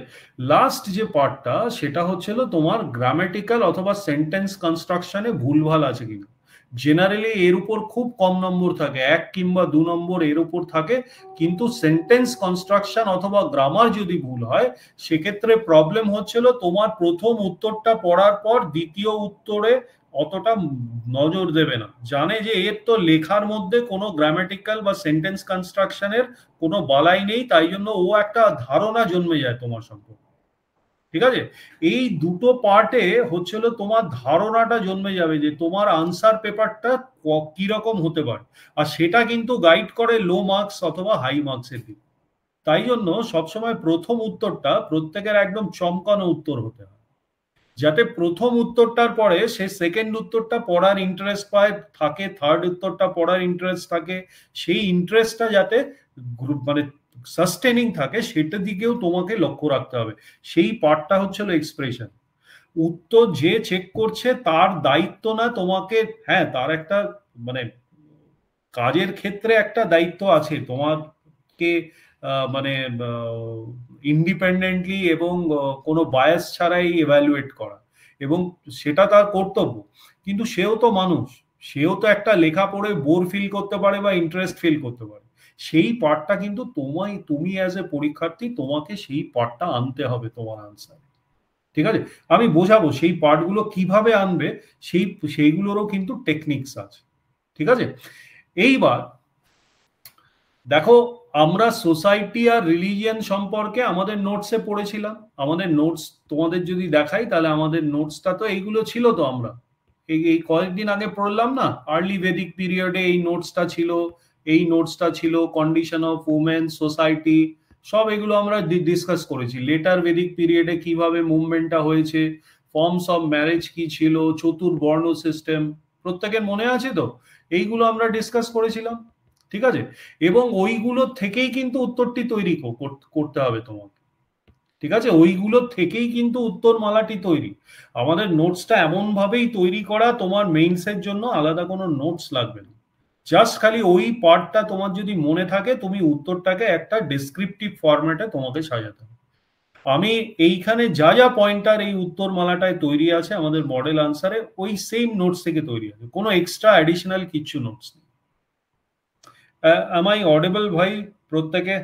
লাস্ট যে পার্টটা সেটা হচ্ছিল তোমার গ্রামেটিক্যাল অথবা সেন্টেন্স কনস্ট্রাকশনে ভুলভাল আছে কিনা জেনারেলি এর উপর খুব কম নম্বর থাকে এক কিংবা দু নম্বর এর উপর থাকে কিন্তু সেন্টেন্স কনস্ট্রাকশন অথবা গ্রামার যদি ভুল হয় সেক্ষেত্রে প্রবলেম হচ্ছিল তোমার প্রথম উত্তরটা পড়ার পর দ্বিতীয় উত্তরে অতটা নজর দেবে না জানে যে এর তো লেখার মধ্যে কোনো গ্রামেটিক্যাল বা সেন্টেন্স কনস্ট্রাকশনের কোনো বালাই নেই তাই জন্য ও একটা ধারণা জন্মে যায় তোমার সম্পর্কে ঠিক আছে এই দুটো পার্টে হচ্ছে হলো তোমার ধারণাটা জন্মে যাবে যে তোমার আনসার পেপারটা কিরকম হতে পারে আর সেটা কিন্তু গাইড করে লো মার্কস অথবা হাই মার্কসের দিকে তাই জন্য সবসময় প্রথম উত্তরটা প্রত্যেকের একদম চমকানো উত্তর হতে হয় যাতে প্রথম উত্তরটার পরে সে সেকেন্ড উত্তরটা পড়ার ইন্টারেস্ট পায় থাকে থার্ড উত্তরটা পড়ার ইন্টারেস্ট থাকে সেই ইন্টারেস্টটা যাতে মানে সাস্টেনিং থাকে সেটার দিকেও তোমাকে লক্ষ্য রাখতে হবে সেই পার্টটা হচ্ছিল এক্সপ্রেশন উত্তর যে চেক করছে তার দায়িত্ব না তোমাকে হ্যাঁ তার একটা মানে কাজের ক্ষেত্রে একটা দায়িত্ব আছে তোমাকে মানে ইন্ডিপেন্ডেন্টলি এবং কোনো বায়াস ছাড়াই এভ্যালুয়েট করা এবং সেটা তার কর্তব্য কিন্তু সেও তো মানুষ সেও তো একটা লেখা পড়ে বোর ফিল করতে পারে বা ইন্টারেস্ট ফিল করতে পারে সেই পার্টটা কিন্তু তোমায় তুমি অ্যাজ এ পরীক্ষার্থী তোমাকে সেই পার্টটা আনতে হবে তোমার আনসার ঠিক আছে আমি বোঝাবো সেই পার্টগুলো কিভাবে আনবে সেই সেইগুলোরও কিন্তু টেকনিক্স আছে ঠিক আছে এইবার দেখো আমরা সোসাইটি আর রিলিজিয়ান সম্পর্কে আমাদের নোটসে পড়েছিলাম আমাদের নোটস তোমাদের যদি দেখাই তাহলে আমাদের নোটসটা তো এইগুলো ছিল তো আমরা এই কয়েকদিন আগে পড়লাম না আর্লি বেদিক পিরিয়ডে এই নোটসটা ছিল এই নোটসটা ছিল কন্ডিশন অফ উমেন সোসাইটি সব এগুলো আমরা ডিসকাস করেছি লেটার বেদিক পিরিয়ডে কিভাবে মুভমেন্টটা হয়েছে ফর্মস অফ ম্যারেজ কি ছিল চতুর্বর্ণ সিস্টেম প্রত্যেকের মনে আছে তো এইগুলো আমরা ডিসকাস করেছিলাম ঠিক আছে এবং ওইগুলো থেকেই কিন্তু উত্তরটি তৈরি করতে হবে তোমাকে ঠিক আছে ওইগুলো থেকেই কিন্তু উত্তর মালাটি তৈরি আমাদের নোটসটা এমনভাবেই তৈরি করা তোমার মেইনসের জন্য আলাদা কোনো নোটস লাগবে না জাস্ট খালি ওই পার্টটা তোমার যদি মনে থাকে তুমি উত্তরটাকে একটা ডেসক্রিপটিভ ফরম্যাটে তোমাকে সাজাতে হবে আমি এইখানে যা যা পয়েন্টার এই উত্তর মালাটায় তৈরি আছে আমাদের মডেল আনসারে ওই সেম নোটস থেকে তৈরি আছে কোনো এক্সট্রা অ্যাডিশনাল কিছু নোটস নেই আমাই অডেবল ভাই প্রত্যেকে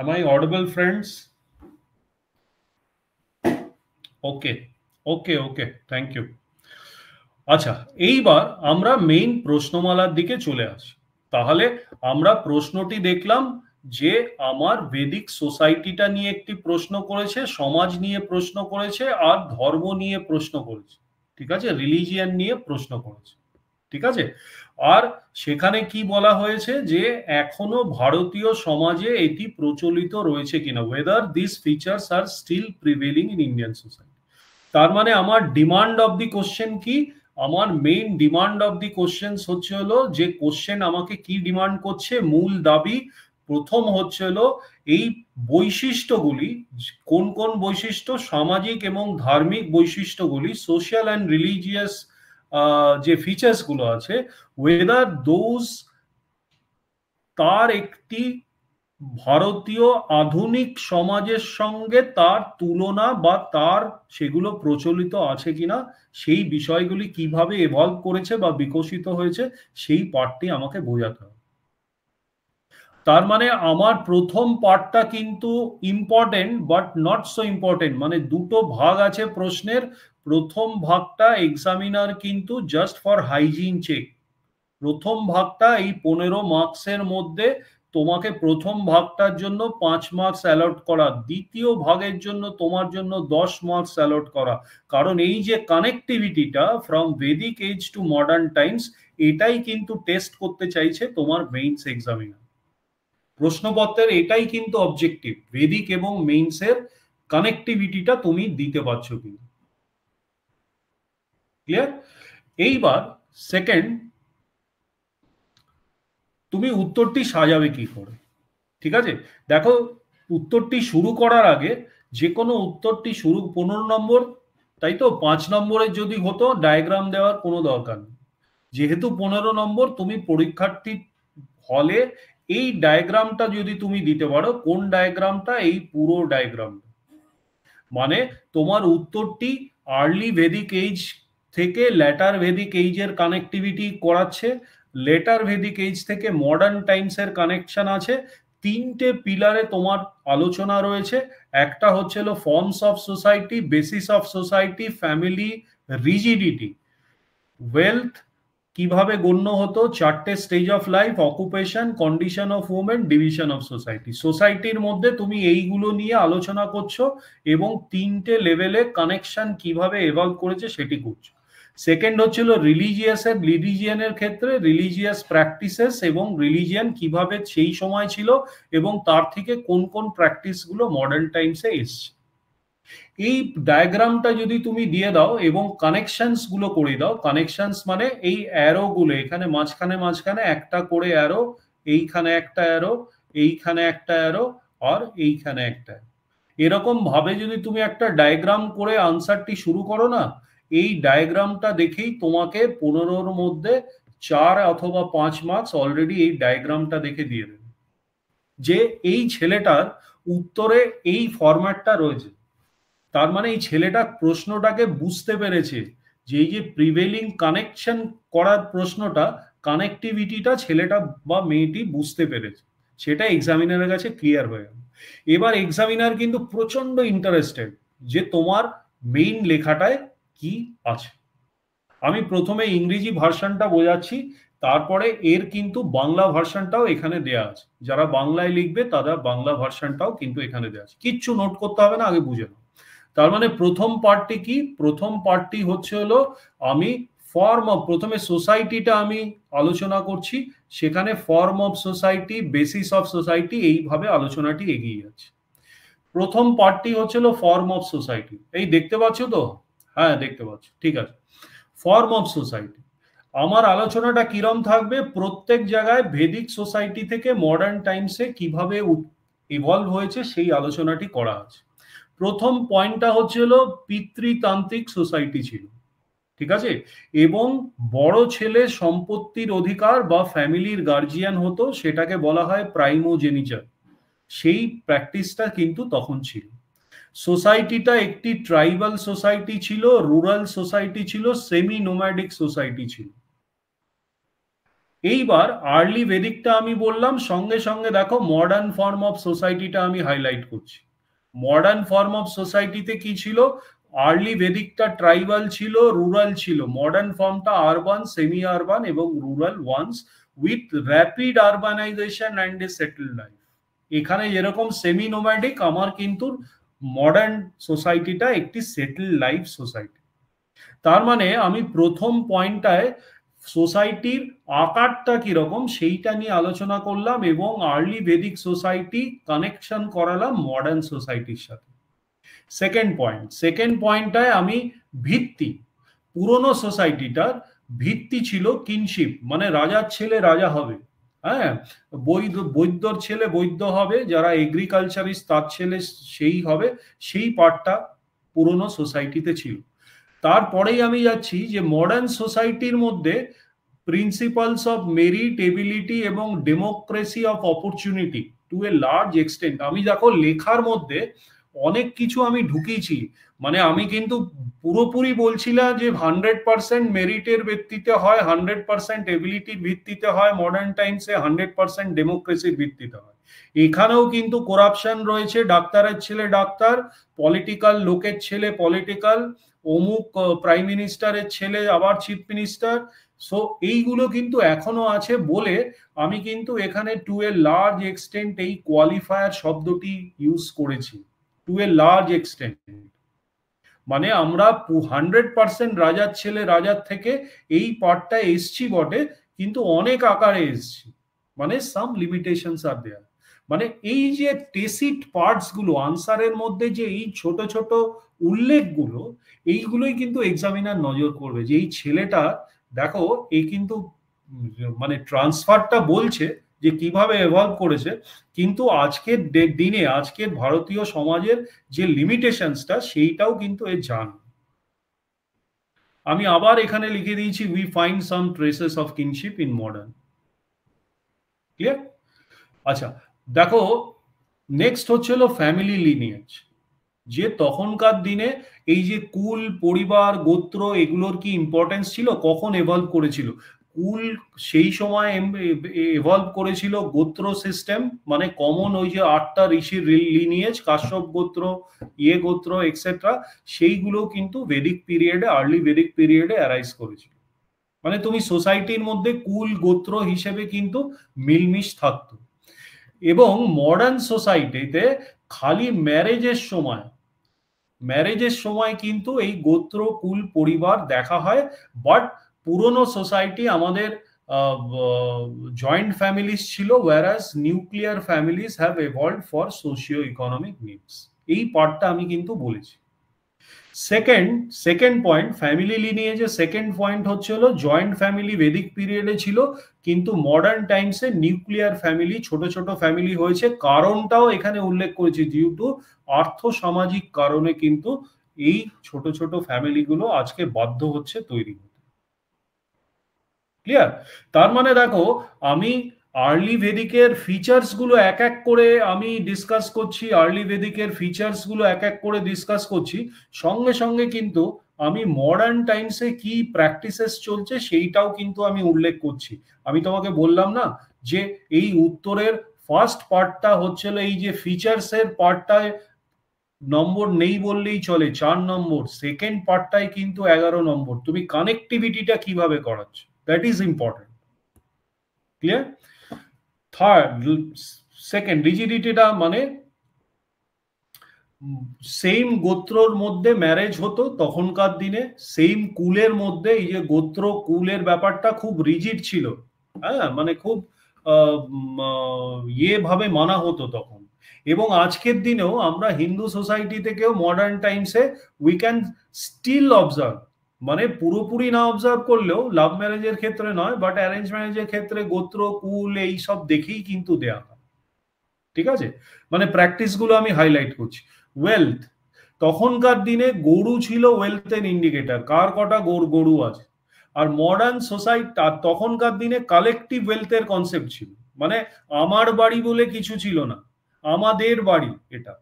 আমাই audible friends okay okay okay thank you আচ্ছা এইবার আমরা মেইন প্রশ্নমালার দিকে চলে আসি তাহলে আমরা প্রশ্নটি দেখলাম যে আমার বেদিক সোসাইটিটা নিয়ে একটি প্রশ্ন করেছে সমাজ নিয়ে প্রশ্ন করেছে আর ধর্ম নিয়ে প্রশ্ন করেছে ঠিক আছে রিলিজিয়ান নিয়ে প্রশ্ন করেছে ঠিক আছে আর সেখানে কি বলা হয়েছে যে এখনো ভারতীয় সমাজে এটি প্রচলিত রয়েছে কিনা whether this features are still prevailing in Indian society তার মানে আমার ডিমান্ড অব দি কোশ্চেন কি আমার main demand of the questions হচ্ছে হলো যে কোশ্চেন আমাকে কি ডিমান্ড করছে মূল দাবি প্রথম হচ্ছে হলো এই বৈশিষ্ট্যগুলি কোন কোন বৈশিষ্ট্য সামাজিক এবং ধার্মিক বৈশিষ্ট্যগুলি সোশ্যাল অ্যান্ড রিলিজিয়াস যে ফিচার্সগুলো আছে ওয়েদার দোজ তার একটি ভারতীয় আধুনিক সমাজের সঙ্গে তার তুলনা বা তার সেগুলো প্রচলিত আছে কিনা সেই বিষয়গুলি কিভাবে এভলভ করেছে বা বিকশিত হয়েছে সেই পার্টটি আমাকে বোঝাতে হবে তার মানে আমার প্রথম পার্টটা কিন্তু important but not so important মানে দুটো ভাগ আছে প্রশ্নের প্রথম ভাগটা এক্সামিনার কিন্তু জাস্ট ফর হাইজিন চেক প্রথম ভাগটা এই পনেরো মার্কসের মধ্যে তোমাকে প্রথম ভাগটার জন্য পাঁচ মার্কস অ্যালট করা দ্বিতীয় ভাগের জন্য তোমার জন্য দশ মার্কস অ্যালট করা কারণ এই যে কানেক্টিভিটিটা from Vedic age to modern times এটাই কিন্তু টেস্ট করতে চাইছে তোমার মেইনস এক্সামিনার প্রশ্নপত্রের এটাই কিন্তু অবজেক্টিভ ভেদিক এবং মেইনসের কানেক্টিভিটিটা তুমি দিতে পারছো কিনা ক্লিয়ার এইবার সেকেন্ড তুমি উত্তরটি সাজাবে কি করে ঠিক আছে দেখো উত্তরটি শুরু করার আগে যে কোনো উত্তরটি শুরু পনেরো নম্বর তাই তো পাঁচ নম্বরের যদি হতো ডায়াগ্রাম দেওয়ার কোনো দরকার নেই যেহেতু পনেরো নম্বর তুমি পরীক্ষার্থী হলে এই ডায়াগ্রামটা যদি তুমি দিতে পারো কোন ডায়াগ্রামটা এই পুরো ডায়াগ্রাম মানে তোমার উত্তরটি আর্লি ভেদিক এইজ থেকে ল্যাটার ভেদিক এইজের কানেক্টিভিটি করাচ্ছে লেটার ভেদিক এজ থেকে মডার্ন টাইমস এর কানেকশন আছে তিনটে পিলারে তোমার আলোচনা রয়েছে একটা হচ্ছে forms of society basis of society family rigidity wealth কিভাবে গণ্য হতো চারটে stage of life occupation condition of women division of society সোসাইটির মধ্যে তুমি এইগুলো নিয়ে আলোচনা করছো এবং তিনটে লেভেলে কানেকশন কিভাবে এভলভ করেছে সেটি করছো সেকেন্ড হচ্ছিল রিলিজিয়াসের এর ক্ষেত্রে রিলিজিয়াস প্র্যাকটিসেস এবং রিলিজিয়ান কিভাবে সেই সময় ছিল এবং তার থেকে কোন কোন প্র্যাকটিসগুলো মডার্ন টাইমসে এসছে এই ডায়াগ্রামটা যদি তুমি দিয়ে দাও এবং কানেকশনস গুলো করে দাও কানেকশনস মানে এই অ্যারো গুলো এখানে মাঝখানে মাঝখানে একটা করে অ্যারো এইখানে একটা অ্যারো এইখানে একটা অ্যারো আর এইখানে একটা এরকম ভাবে যদি তুমি একটা ডায়াগ্রাম করে আনসারটি শুরু করো না এই ডায়াগ্রামটা দেখেই তোমাকে পনেরোর মধ্যে চার অথবা পাঁচ মার্কস অলরেডি এই ডায়াগ্রামটা দেখে দিয়ে দেবে যে এই ছেলেটার উত্তরে এই ফরম্যাটটা রয়েছে তার মানে এই ছেলেটা প্রশ্নটাকে বুঝতে পেরেছে যে এই যে প্রিভেলিং কানেকশন করার প্রশ্নটা কানেকটিভিটিটা ছেলেটা বা মেয়েটি বুঝতে পেরেছে সেটা এক্সামিনারের কাছে ক্লিয়ার হয়ে গেল এবার এক্সামিনার কিন্তু প্রচন্ড ইন্টারেস্টেড যে তোমার মেইন লেখাটায় কি আছে আমি প্রথমে ইংরেজি ভার্সনটা বোঝাচ্ছি তারপরে এর কিন্তু বাংলা ভার্সনটাও এখানে দেয়া আছে যারা বাংলায় লিখবে তারা বাংলা ভার্সনটাও কিন্তু এখানে দেওয়া আছে কিচ্ছু নোট করতে হবে না আগে বুঝে নাও তার মানে প্রথম পার্টটি কি প্রথম পার্টটি হচ্ছে হলো আমি ফর্ম অফ প্রথমে সোসাইটিটা আমি আলোচনা করছি সেখানে form of society basis of society এইভাবে আলোচনাটি এগিয়ে যাচ্ছে প্রথম পার্টটি হচ্ছিল ফর্ম অফ সোসাইটি এই দেখতে পাচ্ছ তো হ্যাঁ দেখতে পাচ্ছি ঠিক আছে ফর্ম অফ সোসাইটি আমার আলোচনাটা কিরম থাকবে প্রত্যেক জায়গায় ভেদিক সোসাইটি থেকে মডার্ন টাইমসে কিভাবে ইভলভ হয়েছে সেই আলোচনাটি করা আছে প্রথম পয়েন্টটা হচ্ছিল পিতৃতান্ত্রিক সোসাইটি ছিল ঠিক আছে এবং বড় ছেলে সম্পত্তির অধিকার বা ফ্যামিলির গার্জিয়ান হতো সেটাকে বলা হয় প্রাইমোজেনিচার সেই প্র্যাকটিসটা কিন্তু তখন ছিল সোসাইটিটা একটি ট্রাইবাল সোসাইটি ছিল রুরাল সোসাইটি ছিল সেমি নোম্যাডিক সোসাইটি ছিল এইবার আর্লি বেদিকটা আমি বললাম সঙ্গে সঙ্গে দেখো মডার্ন ফর্ম অফ সোসাইটিটা আমি হাইলাইট করছি মডার্ন ফর্ম অফ সোসাইটিতে কি ছিল আর্লি বেদিকটা ট্রাইবাল ছিল রুরাল ছিল মডার্ন ফর্মটা আরবান সেমি আরবান এবং rural once with rapid urbanization and a settle life এখানে যেরকম সেমি নোম্যাডিক আমার কিন্তু মডার্ন সোসাইটিটা একটি সেটেল লাইফ সোসাইটি তার মানে আমি প্রথম পয়েন্টটায় সোসাইটির আকারটা কিরকম সেইটা নিয়ে আলোচনা করলাম এবং আর্লি বেদিক সোসাইটি কানেকশন করালাম মডার্ন সোসাইটির সাথে সেকেন্ড পয়েন্ট সেকেন্ড পয়েন্টটায় আমি ভিত্তি পুরনো সোসাইটিটার ভিত্তি ছিল কিনশিপ মানে রাজার ছেলে রাজা হবে হ্যাঁ বৈদ্য বৈদ্যর ছেলে বৈদ্য হবে যারা এগ্রিকালচারিস্ট তার ছেলে সেই হবে সেই পার্টটা পুরনো সোসাইটিতে ছিল তারপরেই আমি যাচ্ছি যে মডার্ন সোসাইটির মধ্যে প্রিন্সিপালস অফ মেরিট এবিলিটি এবং democracy of opportunity to a large extent আমি দেখো লেখার মধ্যে অনেক কিছু আমি ঢুকিয়েছি মানে আমি কিন্তু পুরোপুরি বলছিলাম যে হান্ড্রেড পার্সেন্ট মেরিটের ভিত্তিতে হয় হান্ড্রেড পার্সেন্ট এবিলিটির ভিত্তিতে হয় মডার্ন টাইমসে হান্ড্রেড পার্সেন্ট ডেমোক্রেসির ভিত্তিতে হয় এখানেও কিন্তু করাপশন রয়েছে ডাক্তারের ছেলে ডাক্তার পলিটিক্যাল লোকের ছেলে পলিটিক্যাল অমুক প্রাইম মিনিস্টারের ছেলে আবার চিফ মিনিস্টার সো এইগুলো কিন্তু এখনো আছে বলে আমি কিন্তু এখানে টু এ লার্জ এক্সটেন্ট এই কোয়ালিফায়ার শব্দটি ইউজ করেছি টু এ লার্জ এক্সটেন্ট মানে আমরা হান্ড্রেড পার্সেন্ট রাজার ছেলে রাজার থেকে এই পার্টটা এসছি বটে কিন্তু অনেক আকারে এসছি মানে সাম লিমিটেশনস আর দেয়ার মানে এই যে টেসিট পার্টস গুলো আনসারের মধ্যে যে এই ছোট ছোট উল্লেখগুলো এইগুলোই কিন্তু এক্সামিনার নজর করবে যে এই ছেলেটা দেখো এই কিন্তু মানে ট্রান্সফারটা বলছে যে কিভাবে এভলভ করেছে কিন্তু আজকের দিনে আজকের ভারতীয় সমাজের যে লিমিটেশনসটা সেইটাও কিন্তু এ জান আমি আবার এখানে লিখে দিয়েছি we find some traces of kinship in modern clear আচ্ছা দেখো নেক্সট হচ্ছে হলো ফ্যামিলি লিনিয়েজ যে তখনকার দিনে এই যে কুল পরিবার গোত্র এগুলোর কি ইম্পর্টেন্স ছিল কখন এভলভ করেছিল কুল সেই সময় এভলভ করেছিল গোত্র সিস্টেম মানে কমন ওই যে আটটা ঋষির লিনিয়েজ কাশ্যপ গোত্র ইয়ে গোত্র এক্সেট্রা সেইগুলো কিন্তু ভেদিক পিরিয়ডে আর্লি ভেদিক পিরিয়ডে অ্যারাইজ করেছিল মানে তুমি সোসাইটির মধ্যে কুল গোত্র হিসেবে কিন্তু মিলমিশ থাকতো এবং মডার্ন সোসাইটিতে খালি ম্যারেজের সময় ম্যারেজের সময় কিন্তু এই গোত্র কুল পরিবার দেখা হয় বাট পুরনো সোসাইটি আমাদের জয়েন্ট ফ্যামিলিস ছিল whereas nuclear families have evolve for socio economic needs এই পার্টটা আমি কিন্তু বলেছি সেকেন্ড সেকেন্ড পয়েন্ট ফ্যামিলি যে সেকেন্ড পয়েন্ট হচ্ছে হলো জয়েন্ট ফ্যামিলি বেদিক পিরিয়ডে ছিল কিন্তু মডার্ন টাইমসে নিউক্লিয়ার ফ্যামিলি ছোট ছোট ফ্যামিলি হয়েছে কারণটাও এখানে উল্লেখ করেছি ডিউ টু আর্থ সামাজিক কারণে কিন্তু এই ছোট ছোট ফ্যামিলিগুলো আজকে বাধ্য হচ্ছে তৈরি হতে ক্লিয়ার তার মানে দেখো আমি আর্লি ভেদিকের ফিচার্স গুলো এক এক করে আমি ডিসকাস করছি আর্লি ভেদিকের ফিচার্স গুলো এক এক করে ডিসকাস করছি সঙ্গে সঙ্গে কিন্তু আমি মডার্ন টাইমসে কি প্র্যাকটিসেস চলছে সেইটাও কিন্তু আমি উল্লেখ করছি আমি তোমাকে বললাম না যে এই উত্তরের ফার্স্ট পার্টটা হচ্ছে এই যে ফিচার্সের পার্টটায় নম্বর নেই বললেই চলে চার নম্বর সেকেন্ড পার্টটায় কিন্তু এগারো নম্বর তুমি কানেক্টিভিটিটা কিভাবে করাচ্ছ That is important. Clear? Third, second, rigidity মানে সেম গোত্রর মধ্যে ম্যারেজ হতো তখনকার দিনে সেম কুলের মধ্যে এই যে গোত্র কুলের ব্যাপারটা খুব রিজিড ছিল হ্যাঁ মানে খুব ইয়ে ভাবে মানা হতো তখন এবং আজকের দিনেও আমরা হিন্দু সোসাইটি থেকেও মডার্ন টাইমসে উই ক্যান স্টিল অবজার্ভ মানে পুরোপুরি না অবজার্ভ করলেও লাভ ম্যারেজের ক্ষেত্রে নয় বাট অ্যারেঞ্জ ম্যারেজের ক্ষেত্রে গোত্র কুল এই সব দেখেই কিন্তু দেয়া হয় ঠিক আছে মানে প্র্যাকটিসগুলো আমি হাইলাইট করছি ওয়েলথ তখনকার দিনে গরু ছিল ওয়েলথের ইন্ডিকেটার কার কটা গরু আছে আর মডার্ন সোসাইটি তখনকার দিনে কালেকটিভ ওয়েলথের কনসেপ্ট ছিল মানে আমার বাড়ি বলে কিছু ছিল না আমাদের বাড়ি এটা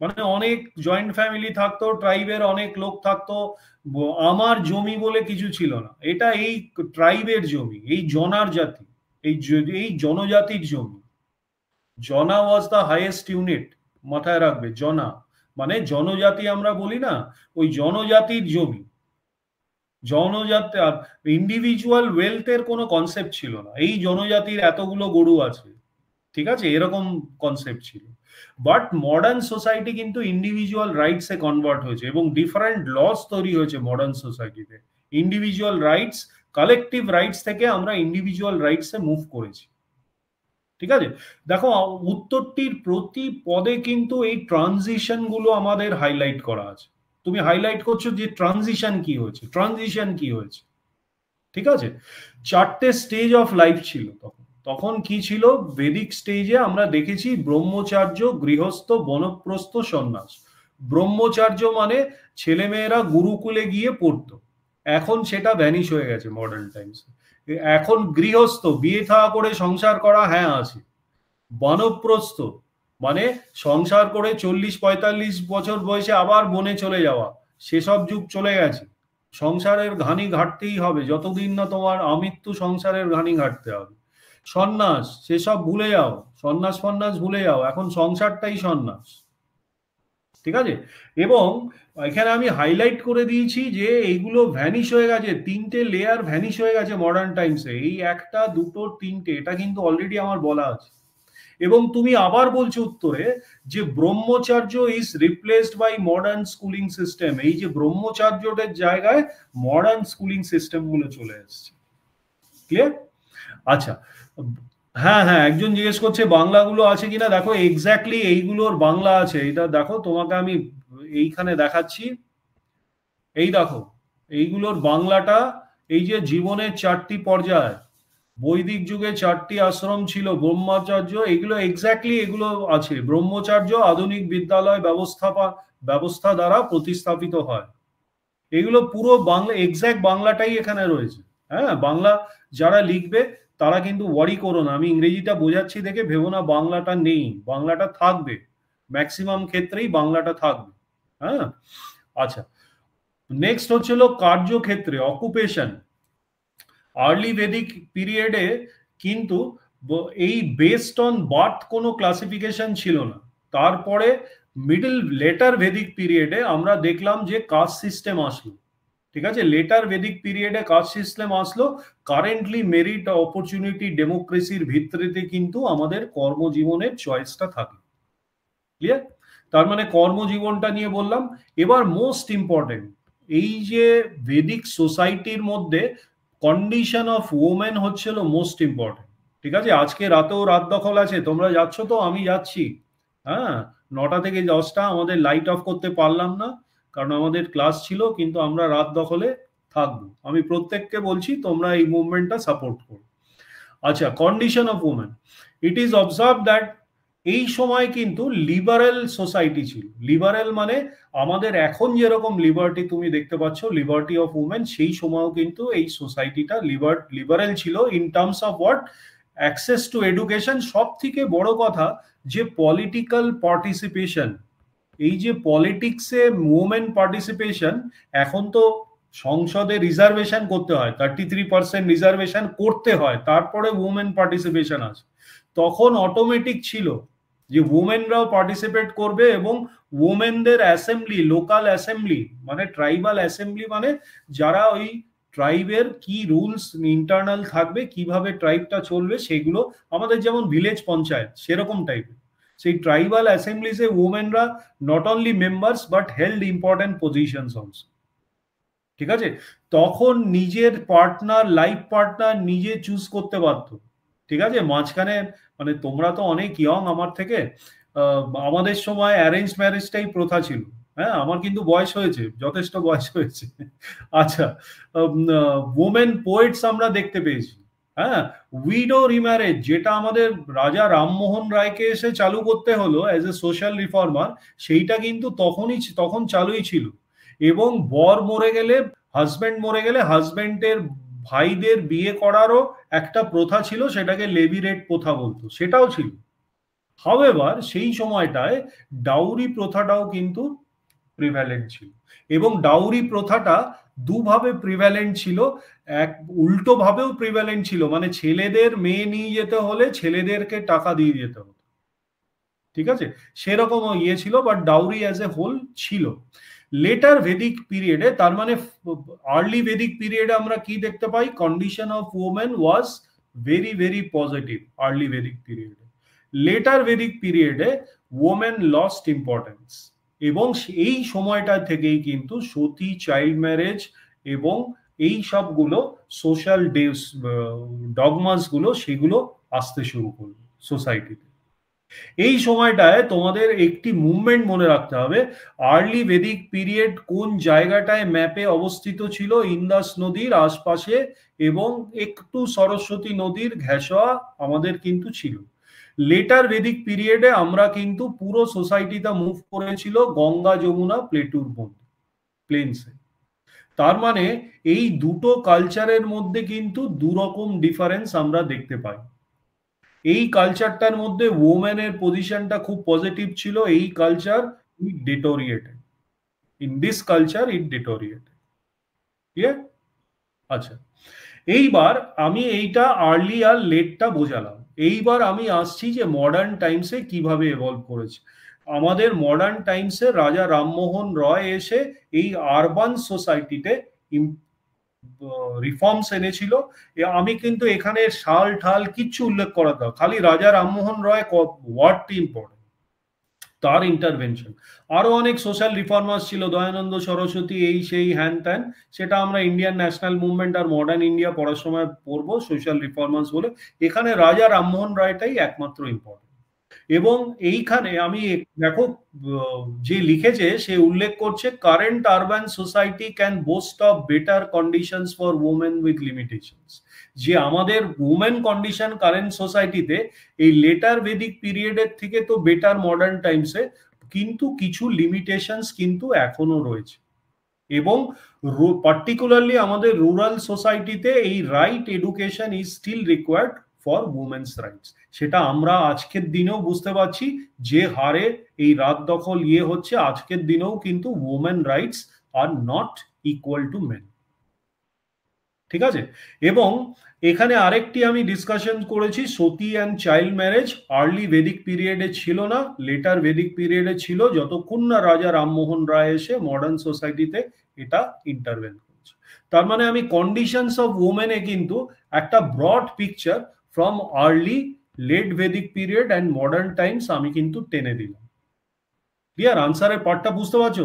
মানে অনেক জয়েন্ট ফ্যামিলি থাকতো ট্রাইবের অনেক লোক থাকতো আমার জমি বলে কিছু ছিল না এটা এই ট্রাইবের জমি এই জনার জাতি এই এই জনজাতির জমি জনা ওয়াজ দ্য হাইয়েস্ট ইউনিট মাথায় রাখবে জনা মানে জনজাতি আমরা বলি না ওই জনজাতির জমি জনজাতি ইন্ডিভিজুয়াল ওয়েলথের কোনো কনসেপ্ট ছিল না এই জনজাতির এতগুলো গরু আছে ঠিক আছে এরকম কনসেপ্ট ছিল বাট মডার্ন সোসাইটি কিন্তু ইন্ডিভিজুয়াল রাইটস এ কনভার্ট হয়েছে এবং ডিফারেন্ট লস তৈরি হয়েছে মডার্ন সোসাইটিতে ইন্ডিভিজুয়াল রাইটস কালেকটিভ রাইটস থেকে আমরা ইন্ডিভিজুয়াল রাইটস এ মুভ করেছি ঠিক আছে দেখো উত্তরটির প্রতি পদে কিন্তু এই ট্রানজিশন গুলো আমাদের হাইলাইট করা আছে তুমি হাইলাইট করছো যে ট্রানজিশন কি হয়েছে ট্রানজিশন কি হয়েছে ঠিক আছে চারটে স্টেজ অফ লাইফ ছিল তখন তখন কি ছিল বেদিক স্টেজে আমরা দেখেছি ব্রহ্মচার্য গৃহস্থ বনপ্রস্থ সন্ন্যাস ব্রহ্মচার্য মানে ছেলেমেয়েরা গুরুকুলে গিয়ে পড়তো এখন সেটা ভ্যানিশ হয়ে গেছে মডার্ন টাইমস এখন গৃহস্থ বিয়ে থাকা করে সংসার করা হ্যাঁ আছে বনপ্রস্থ মানে সংসার করে চল্লিশ পঁয়তাল্লিশ বছর বয়সে আবার বনে চলে যাওয়া সেসব যুগ চলে গেছে সংসারের ঘানি ঘাটতেই হবে যতদিন না তোমার আমৃত্যু সংসারের ঘানি ঘাটতে হবে সন্ন্যাস সেসব ভুলে যাও সন্ন্যাস ফন্ন্যাস ভুলে যাও এখন সংসারটাই সন্ন্যাস ঠিক আছে এবং এখানে আমি হাইলাইট করে দিয়েছি যে এইগুলো ভ্যানিশ হয়ে গেছে তিনটে লেয়ার ভ্যানিশ হয়ে গেছে মডার্ন টাইমসে এই একটা দুটো তিনটে এটা কিন্তু অলরেডি আমার বলা আছে এবং তুমি আবার বলছো উত্তরে যে Brahmacharya is replaced by modern schooling system এই যে ব্রহ্মচার্যটার জায়গায় মডার্ন স্কুলিং সিস্টেম গুলো চলে এসছে ক্লিয়ার আচ্ছা হ্যাঁ হ্যাঁ একজন জিজ্ঞেস করছে বাংলাগুলো আছে কিনা দেখো এক্স্যাক্টলি এইগুলোর বাংলা আছে এটা দেখো তোমাকে আমি এইখানে দেখাচ্ছি এই দেখো এইগুলোর বাংলাটা এই যে জীবনের চারটি পর্যায় বৈদিক যুগে চারটি আশ্রম ছিল ব্রহ্মাচার্য এগুলো এক্স্যাক্টলি এগুলো আছে ব্রহ্মচার্য আধুনিক বিদ্যালয় ব্যবস্থাপা ব্যবস্থা দ্বারা প্রতিস্থাপিত হয় এগুলো পুরো বাংলা এক্স্যাক্ট বাংলাটাই এখানে রয়েছে হ্যাঁ বাংলা যারা লিখবে তারা কিন্তু ওয়ারি করো না আমি ইংরেজিটা বোঝাচ্ছি দেখে ভেবো না বাংলাটা নেই বাংলাটা থাকবে ম্যাক্সিমাম ক্ষেত্রেই বাংলাটা থাকবে হ্যাঁ আচ্ছা নেক্সট হচ্ছিল কার্যক্ষেত্রে অকুপেশন আর্লি বেদিক পিরিয়ডে কিন্তু এই বেসড অন বার্থ কোনো ক্লাসিফিকেশন ছিল না তারপরে মিডল লেটার ভেদিক পিরিয়ডে আমরা দেখলাম যে কাস্ট সিস্টেম আসলো ঠিক আছে লেটার বেদিক পিরিয়ডে কাস্ট সিস্টেম আসলো কারেন্টলি মেরিট অপরচুনিটি ডেমোক্রেসির ভিত্তিতে কিন্তু আমাদের কর্মজীবনের চয়েসটা থাকে ক্লিয়ার তার মানে কর্মজীবনটা নিয়ে বললাম এবার মোস্ট ইম্পর্টেন্ট এই যে বেদিক সোসাইটির মধ্যে কন্ডিশন অফ ওমেন হচ্ছিল মোস্ট ইম্পর্টেন্ট ঠিক আছে আজকে রাতেও রাত দখল আছে তোমরা যাচ্ছ তো আমি যাচ্ছি হ্যাঁ নটা থেকে দশটা আমাদের লাইট অফ করতে পারলাম না কারণ আমাদের ক্লাস ছিল কিন্তু আমরা রাত দখলে থাকবো আমি প্রত্যেককে বলছি তোমরা এই মুভমেন্টটা সাপোর্ট করো আচ্ছা condition of women it is observe that এই সময় কিন্তু লিবারেল সোসাইটি ছিল লিবারেল মানে আমাদের এখন যেরকম লিবার্টি তুমি দেখতে পাচ্ছ লিবার্টি অফ উমেন সেই সময়ও কিন্তু এই সোসাইটিটা লিবার লিবারেল ছিল in terms of what access to education সব থেকে বড় কথা যে পলিটিক্যাল পার্টিসিপেশন এই যে পলিটিক্সে উমেন পার্টিসিপেশন এখন তো সংসদে রিজার্ভেশন করতে হয় থার্টি থ্রি পার্সেন্ট রিজার্ভেশন করতে হয় তারপরে উমেন পার্টিসিপেশন আছে তখন অটোমেটিক ছিল যে উমেনরাও পার্টিসিপেট করবে এবং ওমেনদের অ্যাসেম্বলি লোকাল অ্যাসেম্বলি মানে ট্রাইবাল অ্যাসেম্বলি মানে যারা ওই ট্রাইবের কি রুলস ইন্টারনাল থাকবে কিভাবে ট্রাইবটা চলবে সেগুলো আমাদের যেমন ভিলেজ পঞ্চায়েত সেরকম টাইপের সেই ট্রাইবাল অ্যাসেম্বলিজে ওমেনরা not only members but held important positions also ঠিক আছে তখন নিজের পার্টনার লাইফ পার্টনার নিজে চুজ করতে পারত ঠিক আছে মাঝখানে মানে তোমরা তো অনেক ইয়ং আমার থেকে আমাদের সময় অ্যারেঞ্জ ম্যারেজটাই প্রথা ছিল হ্যাঁ আমার কিন্তু বয়স হয়েছে যথেষ্ট বয়স হয়েছে আচ্ছা ওমেন পোয়েটস আমরা দেখতে পেয়েছি হ্যাঁ উইডো রিম্যারেজ যেটা আমাদের রাজা রামমোহন রায়কে এসে চালু করতে হলো অ্যাজ এ সোশ্যাল রিফর্মার সেইটা কিন্তু তখনই তখন চালুই ছিল এবং বর মরে গেলে হাজব্যান্ড মরে গেলে হাজব্যান্ডের ভাইদের বিয়ে করারও একটা প্রথা ছিল সেটাকে লেবি রেট প্রথা বলতো সেটাও ছিল হাওয়েভার সেই সময়টায় ডাউরি প্রথাটাও কিন্তু প্রিভ্যালেন্ট ছিল এবং ডাউরি প্রথাটা দুভাবে প্রিভ্যালেন্ট ছিল এক উল্টোভাবেও প্রিভ্যালেন্ট ছিল মানে ছেলেদের মেয়ে নিয়ে যেতে হলে ছেলেদেরকে টাকা দিয়ে যেতে হতো ঠিক আছে সেরকম ইয়ে ছিল but dowry as a whole ছিল লেটার ভেদিক পিরিয়ডে তার মানে আর্লি ভেদিক পিরিয়ডে আমরা কি দেখতে পাই condition of women was very very positive early Vedic পিরিয়ডে লেটার ভেদিক পিরিয়ডে ওমেন লস্ট ইম্পর্টেন্স এবং এই সময়টা থেকেই কিন্তু সতী চাইল্ড ম্যারেজ এবং এই সবগুলো সোশ্যাল ডেভস ডগমাস গুলো সেগুলো আসতে শুরু করবে সোসাইটিতে এই সময়টায় তোমাদের একটি মুভমেন্ট মনে রাখতে হবে আর্লি বেদিক পিরিয়ড কোন জায়গাটায় ম্যাপে অবস্থিত ছিল ইন্দাস নদীর আশপাশে এবং একটু সরস্বতী নদীর ঘেঁষোয়া আমাদের কিন্তু ছিল লেটার বেদিক পিরিয়ডে আমরা কিন্তু পুরো সোসাইটিটা মুভ করেছিল গঙ্গা যমুনা প্লেটুর মধ্যে প্লেনসে তার মানে এই দুটো কালচারের মধ্যে কিন্তু দুরকম ডিফারেন্স আমরা দেখতে পাই এই কালচারটার মধ্যে ওমেনের পজিশনটা খুব পজিটিভ ছিল এই culture it deteriorated in this culture it deteriorate ঠিক আচ্ছা এইবার আমি এইটা আর্লি আর লেটটা বোঝালাম এইবার আমি আসছি যে মডার্ন টাইমসে কিভাবে এভলভ করেছে আমাদের মডার্ন টাইমসে রাজা রামমোহন রয় এসে এই আরবান সোসাইটিতে রিফর্মস এনেছিল আমি কিন্তু এখানে শাল ঠাল কিচ্ছু উল্লেখ করা দাও খালি রাজা রামমোহন রয় ওয়ার্ডটি ইম্পর্টেন্ট তার ইন্টারভেনশন আরো অনেক সোশ্যাল রিফর্মার্স ছিল দয়ানন্দ সরস্বতী এই সেই হ্যান ত্যান সেটা আমরা ইন্ডিয়ান ন্যাশনাল মুভমেন্ট আর মডার্ন ইন্ডিয়া পড়ার সময় পড়বো সোশ্যাল রিফর্মার্স বলে এখানে রাজা রামমোহন রায়টাই একমাত্র ইম্পর্টেন্ট এবং এইখানে আমি দেখো যে লিখেছে সে উল্লেখ করছে current urban society can boast of better conditions for women with limitations যে আমাদের উমেন কন্ডিশন কারেন্ট সোসাইটিতে এই লেটার বেদিক পিরিয়ডের থেকে তো বেটার মডার্ন টাইমসে কিন্তু কিছু লিমিটেশনস কিন্তু এখনো রয়েছে এবং পার্টিকুলারলি আমাদের রুরাল সোসাইটিতে এই right education is still required for women's rights সেটা আমরা আজকের দিনেও বুঝতে পারছি যে হারে এই রাত দখল ইয়ে হচ্ছে আজকের দিনেও কিন্তু women rights are not equal to men ঠিক আছে এবং এখানে আরেকটি আমি ডিসকাশন করেছি sati and child marriage early Vedic পিরিয়ডে ছিল না লেটার ভেদিক পিরিয়ডে ছিল যতক্ষণ না রাজা রামমোহন রায় এসে মডার্ন সোসাইটিতে এটা ইন্টারভেন করেছে তার মানে আমি কন্ডিশনস অফ ওমেনে কিন্তু একটা broad picture from early late Vedic period and modern times আমি কিন্তু টেনে দিলাম ক্লিয়ার আনসারের পার্টটা বুঝতে পারছো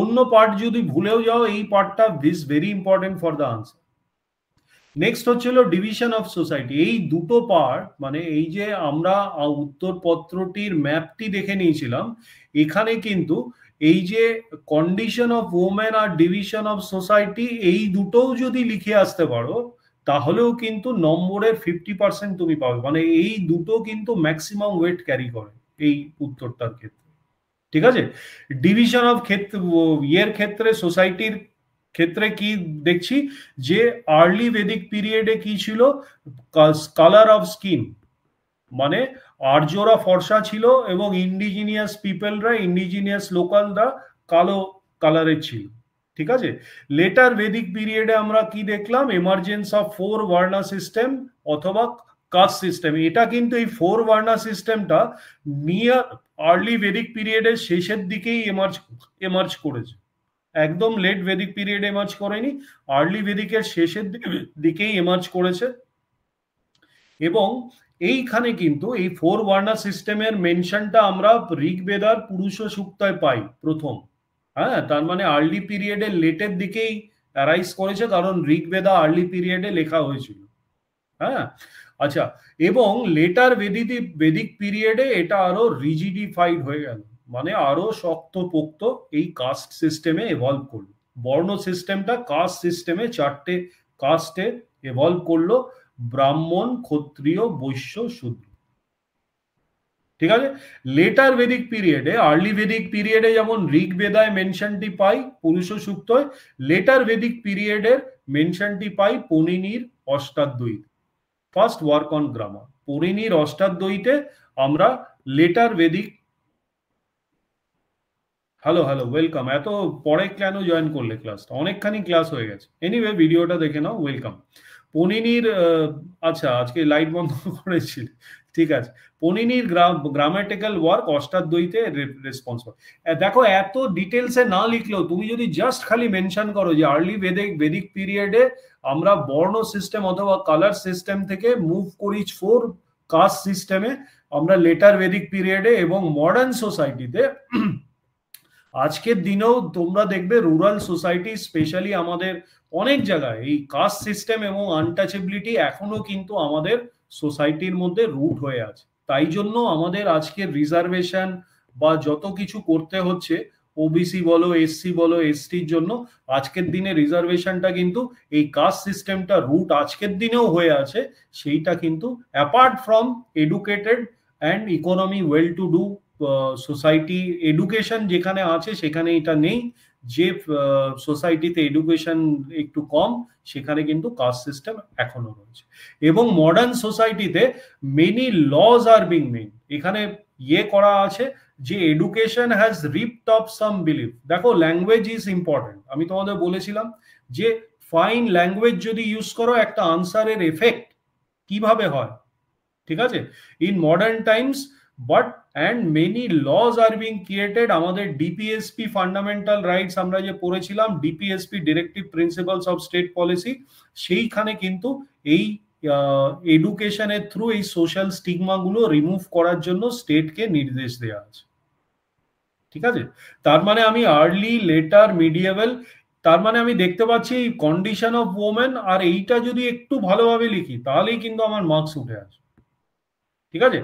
অন্য পার্ট যদি ভুলেও যাও এই পার্টটা is very important for the answer next হচ্ছিল ডিভিশন অফ সোসাইটি এই দুটো পার্ট মানে এই যে আমরা উত্তরপত্রটির ম্যাপটি দেখে নিয়েছিলাম এখানে কিন্তু এই যে কন্ডিশন অফ ওমেন আর ডিভিশন অফ সোসাইটি এই দুটোও যদি লিখে আসতে পারো তাহলেও কিন্তু নম্বরের ফিফটি পার্সেন্ট তুমি পাবে মানে এই দুটো কিন্তু ম্যাক্সিমাম ওয়েট ক্যারি করে এই উত্তরটার ক্ষেত্রে ঠিক আছে ডিভিশন অফ ক্ষেত্রে ইয়ের ক্ষেত্রে সোসাইটির ক্ষেত্রে কি দেখছি যে আর্লি বেদিক পিরিয়ডে কি ছিল কালার অফ স্কিন মানে আর্যরা ফর্সা ছিল এবং ইন্ডিজিনিয়াস পিপলরা ইন্ডিজিনিয়াস লোকালরা কালো কালারের ছিল ঠিক আছে লেটার ভেদিক পিরিয়ডে আমরা কি দেখলাম emergence of four varna system অথবা কাস্ট সিস্টেম এটা কিন্তু এই ফোর ওয়ার্না সিস্টেমটা নিয়ার আর্লি বেদিক পিরিয়ডের শেষের দিকেই এমার্জ এমার্জ করেছে একদম লেট বেদিক পিরিয়ড এমার্জ করেনি আর্লি বেদিকের শেষের দিকেই এমার্জ করেছে এবং এইখানে কিন্তু এই ফোর ওয়ার্না সিস্টেমের মেনশনটা আমরা ঋগবেদার পুরুষ সুক্তায় পাই প্রথম হ্যাঁ তার মানে আর্লি পিরিয়ডের লেটের দিকেই অ্যারাইজ করেছে কারণ ঋগ্বেদা আর্লি পিরিয়ডে লেখা হয়েছিল হ্যাঁ আচ্ছা এবং লেটার বেদিদি বেদিক পিরিয়ডে এটা আরো রিজিডিফাইড হয়ে গেল মানে আরো শক্ত পোক্ত এই কাস্ট সিস্টেমে এভলভ করলো বর্ণ সিস্টেমটা কাস্ট সিস্টেমে চারটে কাস্টে এভলভ করলো ব্রাহ্মণ ক্ষত্রিয় বৈশ্য শূদ্র ঠিক আছে লেটার বেদিক পিরিয়ডে আর্লি বেদিক পিরিয়ডে যেমন ঋগ বেদায় মেনশনটি পাই পুরুষ সুক্ত লেটার বেদিক পিরিয়ডের মেনশনটি পাই পনিনীর Ashtadhyayi first work on grammar পরিণীর অষ্টাদ্বৈতে আমরা later Vedic hello hello welcome এত পরে কেন জয়েন করলে ক্লাসটা অনেকখানি ক্লাস হয়ে গেছে এনিওয়ে ভিডিওটা দেখে নাও ওয়েলকাম পনিনীর আচ্ছা আজকে লাইট বন্ধ করেছিল ঠিক আছে পনিনির গ্রামাটিক্যাল ওয়ার্ক অষ্টাদ্বৈতে রেসপন্স দেখো এত ডিটেলসে না লিখলেও তুমি যদি জাস্ট খালি মেনশন করো যে আর্লি বেদিক বেদিক পিরিয়ডে আমরা বর্ণ সিস্টেম অথবা কালার সিস্টেম থেকে মুভ করি ফোর কাস্ট সিস্টেমে আমরা লেটার বেদিক পিরিয়ডে এবং মডার্ন সোসাইটিতে আজকের দিনেও তোমরা দেখবে রুরাল সোসাইটি স্পেশালি আমাদের অনেক জায়গায় এই কাস্ট সিস্টেম এবং আনটাচেবিলিটি এখনো কিন্তু আমাদের সোসাইটির মধ্যে রুট হয়ে আছে তাই জন্য আমাদের আজকের রিজার্ভেশন বা যত কিছু করতে হচ্ছে ওবিসি বলো এসসি বলো এসটির জন্য আজকের দিনে রিজার্ভেশনটা কিন্তু এই কাস্ট সিস্টেমটা রুট আজকের দিনেও হয়ে আছে সেইটা কিন্তু apart from educated and economy well to do society education যেখানে আছে সেখানে এটা নেই যে সোসাইটিতে এডুকেশন একটু কম সেখানে কিন্তু কাস্ট সিস্টেম এখনো রয়েছে এবং মডার্ন সোসাইটিতে many laws are being men এখানে ইয়ে করা আছে যে education has ripped off some believe দেখো ল্যাঙ্গুয়েজ ইজ ইম্পর্টেন্ট আমি তোমাদের বলেছিলাম যে ফাইন ল্যাঙ্গুয়েজ যদি ইউজ করো একটা আনসারের এফেক্ট কিভাবে হয় ঠিক আছে in modern times but and many laws are being created আমাদের ডিপিএসপি ফান্ডামেন্টাল রাইটস আমরা যে পড়েছিলাম DPSP directive principles of state policy সেইখানে কিন্তু এই এডুকেশনের থ্রু এই সোশ্যাল স্টিগমাগুলো রিমুভ করার জন্য স্টেটকে নির্দেশ দেওয়া আছে ঠিক আছে তার মানে আমি আর্লি লেটার মিডিয়াবেল তার মানে আমি দেখতে পাচ্ছি কন্ডিশন অফ ওমেন আর এইটা যদি একটু ভালোভাবে লিখি তাহলেই কিন্তু আমার মার্কস উঠে আসবে ঠিক আছে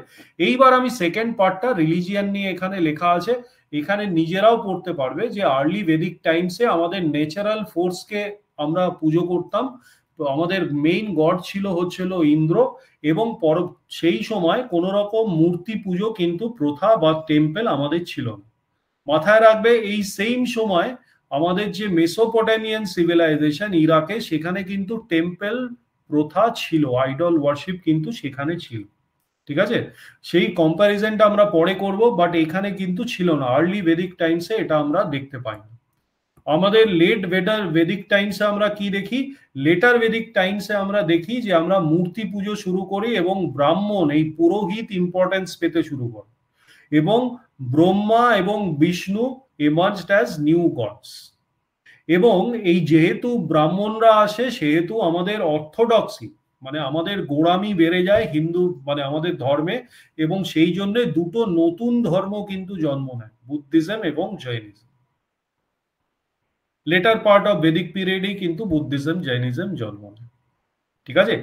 এইবার আমি সেকেন্ড পার্টটা রিলিজিয়ান নিয়ে এখানে লেখা আছে এখানে নিজেরাও পড়তে পারবে যে আর্লি বেদিক টাইমসে আমাদের ন্যাচারাল ফোর্সকে আমরা পুজো করতাম তো আমাদের মেইন গড ছিল হচ্ছিল ইন্দ্র এবং পর সেই সময় কোন রকম মূর্তি পুজো কিন্তু প্রথা বা টেম্পেল আমাদের ছিল না মাথায় রাখবে এই সেম সময় আমাদের যে মেসোপটেমিয়ান সিভিলাইজেশন ইরাকে সেখানে কিন্তু টেম্পেল প্রথা ছিল আইডল ওয়ার্শিপ কিন্তু সেখানে ছিল ঠিক আছে সেই কম্প্যারিজনটা আমরা পরে করব বাট এখানে কিন্তু ছিল না আর্লি বেদিক টাইমসে এটা আমরা দেখতে পাইনি আমাদের লেট বেটার বেদিক টাইমসে আমরা কি দেখি লেটার বেদিক টাইমসে আমরা দেখি যে আমরা মূর্তি পুজো শুরু করি এবং ব্রাহ্মণ এই পুরোহিত ইম্পর্টেন্স পেতে শুরু করে এবং ব্রহ্মা এবং Vishnu emerge as new gods এবং এই যেহেতু ব্রাহ্মণরা আসে সেহেতু আমাদের অর্থোডক্সি মানে আমাদের গোড়ামি বেড়ে যায় হিন্দু মানে আমাদের ধর্মে এবং সেই জন্য দুটো নতুন ধর্ম কিন্তু জন্ম নেয় বুদ্ধিজম এবং Jainism later part of Vedic পিরিয়ডেই কিন্তু বুদ্ধিজম জৈনিজম জন্ম নেয় ঠিক আছে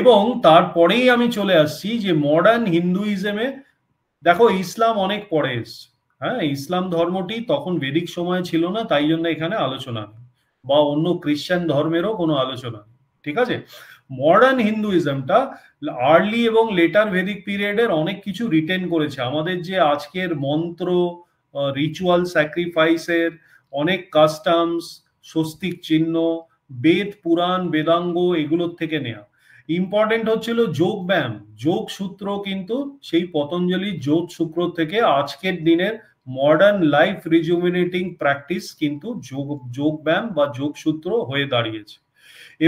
এবং তারপরেই আমি চলে আসছি যে মডার্ন হিন্দুইজমে দেখো ইসলাম অনেক পরে এসছে হ্যাঁ ইসলাম ধর্মটি তখন বেদিক সময়ে ছিল না তাই জন্য এখানে আলোচনা বা অন্য খ্রিস্টান ধর্মেরও কোনো আলোচনা ঠিক আছে মডার্ন হিন্দুইজমটা আর্লি এবং লেটার ভেদিক পিরিয়ডের অনেক কিছু রিটেন করেছে আমাদের যে আজকের মন্ত্র রিচুয়াল স্যাক্রিফাইসের অনেক কাস্টমস স্বস্তিক চিহ্ন বেদ পুরাণ বেদাঙ্গ এগুলোর থেকে নেয়া ইম্পর্টেন্ট হচ্ছিল যোগ ব্যায়াম যোগ সূত্র কিন্তু সেই পতঞ্জলির যোগ সূত্র থেকে আজকের দিনের মডার্ন লাইফ রিজুমিনেটিং প্র্যাকটিস কিন্তু যোগ যোগ ব্যায়াম বা যোগ সূত্র হয়ে দাঁড়িয়েছে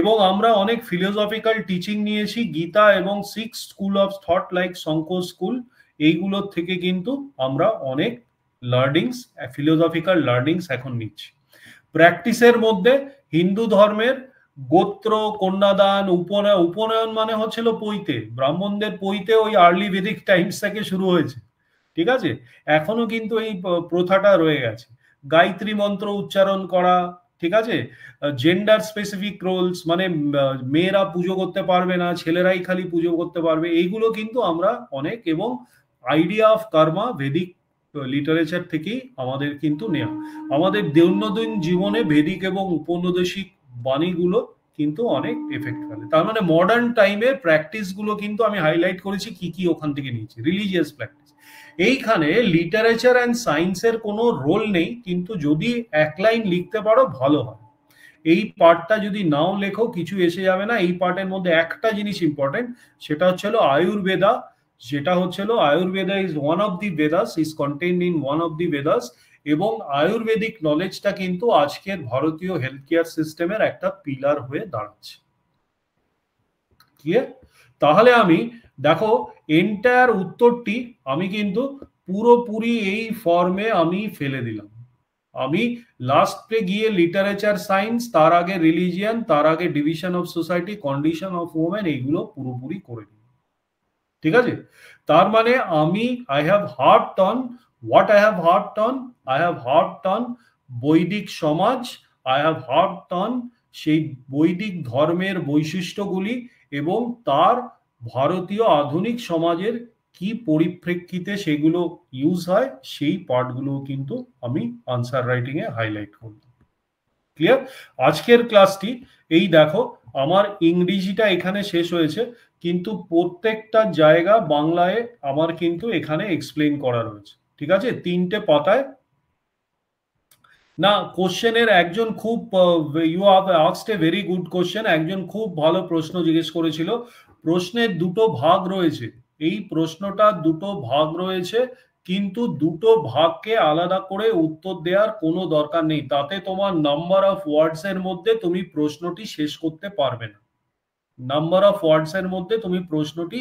এবং আমরা অনেক ফিলোসফিক্যাল টিচিং নিয়েছি গীতা এবং six school of thought like Shankar school এইগুলোর থেকে কিন্তু আমরা অনেক লার্নিংস ফিলোসফিক্যাল লার্নিংস এখন নিচ্ছি প্র্যাকটিসের মধ্যে হিন্দু ধর্মের গোত্র কন্যাদান উপনয়ন উপনয়ন মানে হচ্ছিল পৈতে ব্রাহ্মণদের পৈতে ওই আর্লি বেদিক টাইমস থেকে শুরু হয়েছে ঠিক আছে এখনো কিন্তু এই প্রথাটা রয়ে গেছে গায়ত্রী মন্ত্র উচ্চারণ করা ঠিক আছে জেন্ডার স্পেসিফিক রোলস মানে মেয়েরা পুজো করতে পারবে না ছেলেরাই খালি পুজো করতে পারবে এইগুলো কিন্তু আমরা অনেক এবং idea of karma Vedic literature থেকেই আমাদের কিন্তু নেওয়া আমাদের দৈনন্দিন জীবনে ভেদিক এবং উপনিবেশিক বাণীগুলো কিন্তু অনেক এফেক্ট ফেলে তার মানে মডার্ন টাইমের প্র্যাকটিসগুলো কিন্তু আমি হাইলাইট করেছি কি কি ওখান থেকে নিয়েছি রিলিজিয়াস প্র্যাকটিস এইখানে লিটারেচার অ্যান্ড সায়েন্সের কোনো রোল নেই কিন্তু যদি এক লাইন লিখতে পারো ভালো হয় এই পার্টটা যদি নাও লেখো কিছু এসে যাবে না এই পার্টের মধ্যে একটা জিনিস ইম্পর্টেন্ট সেটা হচ্ছে হলো আয়ুর্বেদা যেটা হচ্ছে হলো Ayurveda is one of the Vedas is contained in one of the Vedas এবং আয়ুর্বেদিক নলেজটা কিন্তু আজকের ভারতীয় হেলথ কেয়ার সিস্টেমের একটা পিলার হয়ে দাঁড়াচ্ছে তাহলে আমি দেখো এন্টায়ার উত্তরটি আমি কিন্তু পুরোপুরি এই ফর্মে আমি ফেলে দিলাম আমি লাস্টে গিয়ে লিটারেচার সায়েন্স তার আগে রিলিজিয়ান তার আগে division of society condition of women এইগুলো পুরোপুরি করে দিই ঠিক আছে তার মানে আমি I have heard ton what I have heard ton I have heard ton বৈদিক সমাজ আই হ্যাভ হার্ড টন সেই বৈদিক ধর্মের বৈশিষ্ট্যগুলি এবং তার ভারতীয় আধুনিক সমাজের কি পরিপ্রেক্ষিতে সেগুলো ইউজ হয় সেই পার্টগুলো কিন্তু আমি আনসার রাইটিং এ হাইলাইট করব ক্লিয়ার আজকের ক্লাসটি এই দেখো আমার ইংরেজিটা এখানে শেষ হয়েছে কিন্তু প্রত্যেকটা জায়গা বাংলায় আমার কিন্তু এখানে এক্সপ্লেন করা রয়েছে ঠিক আছে তিনটে পাতায় না কোশ্চেনের একজন খুব you have asked a very good question একজন খুব ভালো প্রশ্ন জিজ্ঞেস করেছিল প্রশ্নের দুটো ভাগ রয়েছে এই প্রশ্নটা দুটো ভাগ রয়েছে কিন্তু দুটো ভাগকে আলাদা করে উত্তর দেওয়ার কোনো দরকার নেই তাতে তোমার নাম্বার অফ ওয়ার্ডস এর মধ্যে তুমি প্রশ্নটি শেষ করতে পারবে না নাম্বার অফ ওয়ার্ডস এর মধ্যে তুমি প্রশ্নটি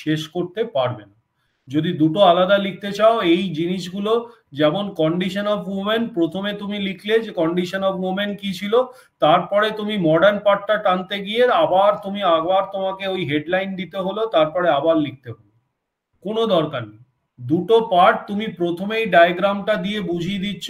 শেষ করতে পারবে না যদি দুটো আলাদা লিখতে চাও এই জিনিসগুলো যেমন কন্ডিশন অফ উমেন প্রথমে তুমি লিখলে যে কন্ডিশন অফ উমেন কি ছিল তারপরে তুমি মডার্ন পার্টটা টানতে গিয়ে আবার তুমি আবার তোমাকে ওই হেডলাইন দিতে হলো তারপরে আবার লিখতে হলো কোনো দরকার নেই দুটো পার্ট তুমি প্রথমেই ডায়াগ্রামটা দিয়ে বুঝিয়ে দিচ্ছ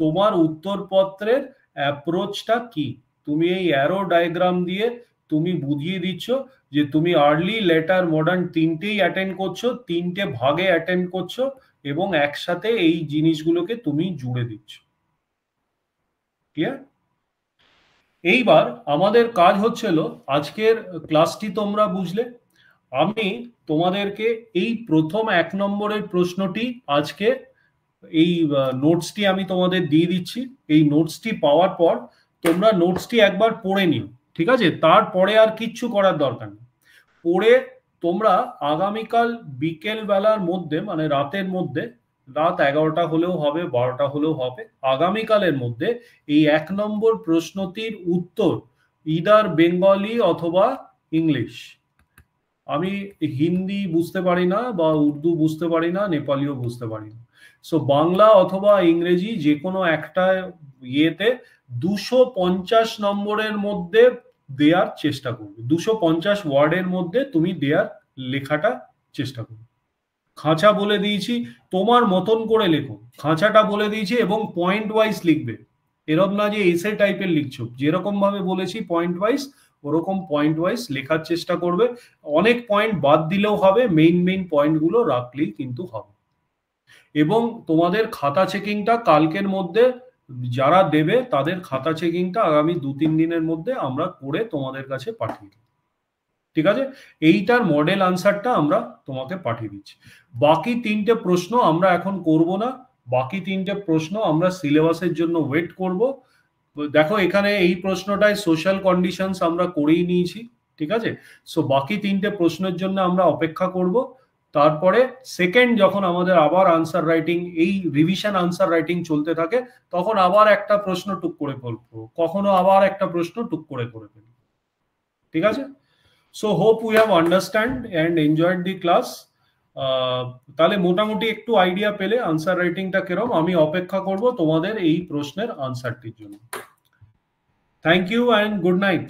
তোমার উত্তরপত্রের অ্যাপ্রোচটা কি তুমি এই অ্যারো ডায়াগ্রাম দিয়ে তুমি বুঝিয়ে দিচ্ছ যে তুমি আর্লি লেটার মডার্ন তিনটেই অ্যাটেন্ড করছো তিনটে ভাগে অ্যাটেন্ড করছো এবং একসাথে এই জিনিসগুলোকে তুমি জুড়ে দিচ্ছ ক্লিয়ার এইবার আমাদের কাজ হচ্ছিল আজকের ক্লাসটি তোমরা বুঝলে আমি তোমাদেরকে এই প্রথম এক নম্বরের প্রশ্নটি আজকে এই নোটসটি আমি তোমাদের দিয়ে দিচ্ছি এই নোটসটি পাওয়ার পর তোমরা নোটসটি একবার পড়ে নিও ঠিক আছে তারপরে আর কিচ্ছু করার দরকার নেই পড়ে তোমরা আগামীকাল বিকেল বেলার মধ্যে মানে রাতের মধ্যে রাত এগারোটা হলেও হবে বারোটা হলেও হবে আগামীকালের মধ্যে এই এক নম্বর প্রশ্নটির উত্তর ইদার বেঙ্গলি অথবা ইংলিশ আমি হিন্দি বুঝতে পারি না বা উর্দু বুঝতে পারি না নেপালিও বুঝতে পারি না সো বাংলা অথবা ইংরেজি যে কোনো একটা ইয়েতে দুশো পঞ্চাশ নম্বরের মধ্যে দেওয়ার চেষ্টা করবে দুশো পঞ্চাশ ওয়ার্ডের মধ্যে তুমি দেওয়ার লেখাটা চেষ্টা করবে খাঁচা বলে দিয়েছি তোমার মতন করে লেখো খাঁচাটা বলে দিয়েছি এবং পয়েন্ট ওয়াইজ লিখবে এরকম না যে এসে টাইপের লিখছো যেরকম ভাবে বলেছি পয়েন্ট ওয়াইজ ওরকম পয়েন্ট ওয়াইজ লেখার চেষ্টা করবে অনেক পয়েন্ট বাদ দিলেও হবে মেইন মেইন পয়েন্টগুলো রাখলেই কিন্তু হবে এবং তোমাদের খাতা চেকিংটা কালকের মধ্যে যারা দেবে তাদের খাতা চেকিংটা আগামী দু তিন দিনের মধ্যে আমরা করে তোমাদের কাছে পাঠিয়ে দিই ঠিক আছে এইটার মডেল আনসারটা আমরা তোমাকে পাঠিয়ে দিচ্ছি বাকি তিনটে প্রশ্ন আমরা এখন করব না বাকি তিনটে প্রশ্ন আমরা সিলেবাসের জন্য ওয়েট করব দেখো এখানে এই প্রশ্নটায় সোশ্যাল কন্ডিশনস আমরা করেই নিয়েছি ঠিক আছে সো বাকি তিনটে প্রশ্নের জন্য আমরা অপেক্ষা করবো তারপরে সেকেন্ড যখন আমাদের আবার আনসার রাইটিং এই রিভিশন আনসার রাইটিং চলতে থাকে তখন আবার একটা প্রশ্ন টুক করে করবো কখনো আবার একটা প্রশ্ন টুক করে করে ফেলবো ঠিক আছে so hope we have understand and enjoyed the class তাহলে মোটামুটি একটু আইডিয়া পেলে আনসার রাইটিংটা কিরম আমি অপেক্ষা করব তোমাদের এই প্রশ্নের আনসারটির জন্য thank you and good night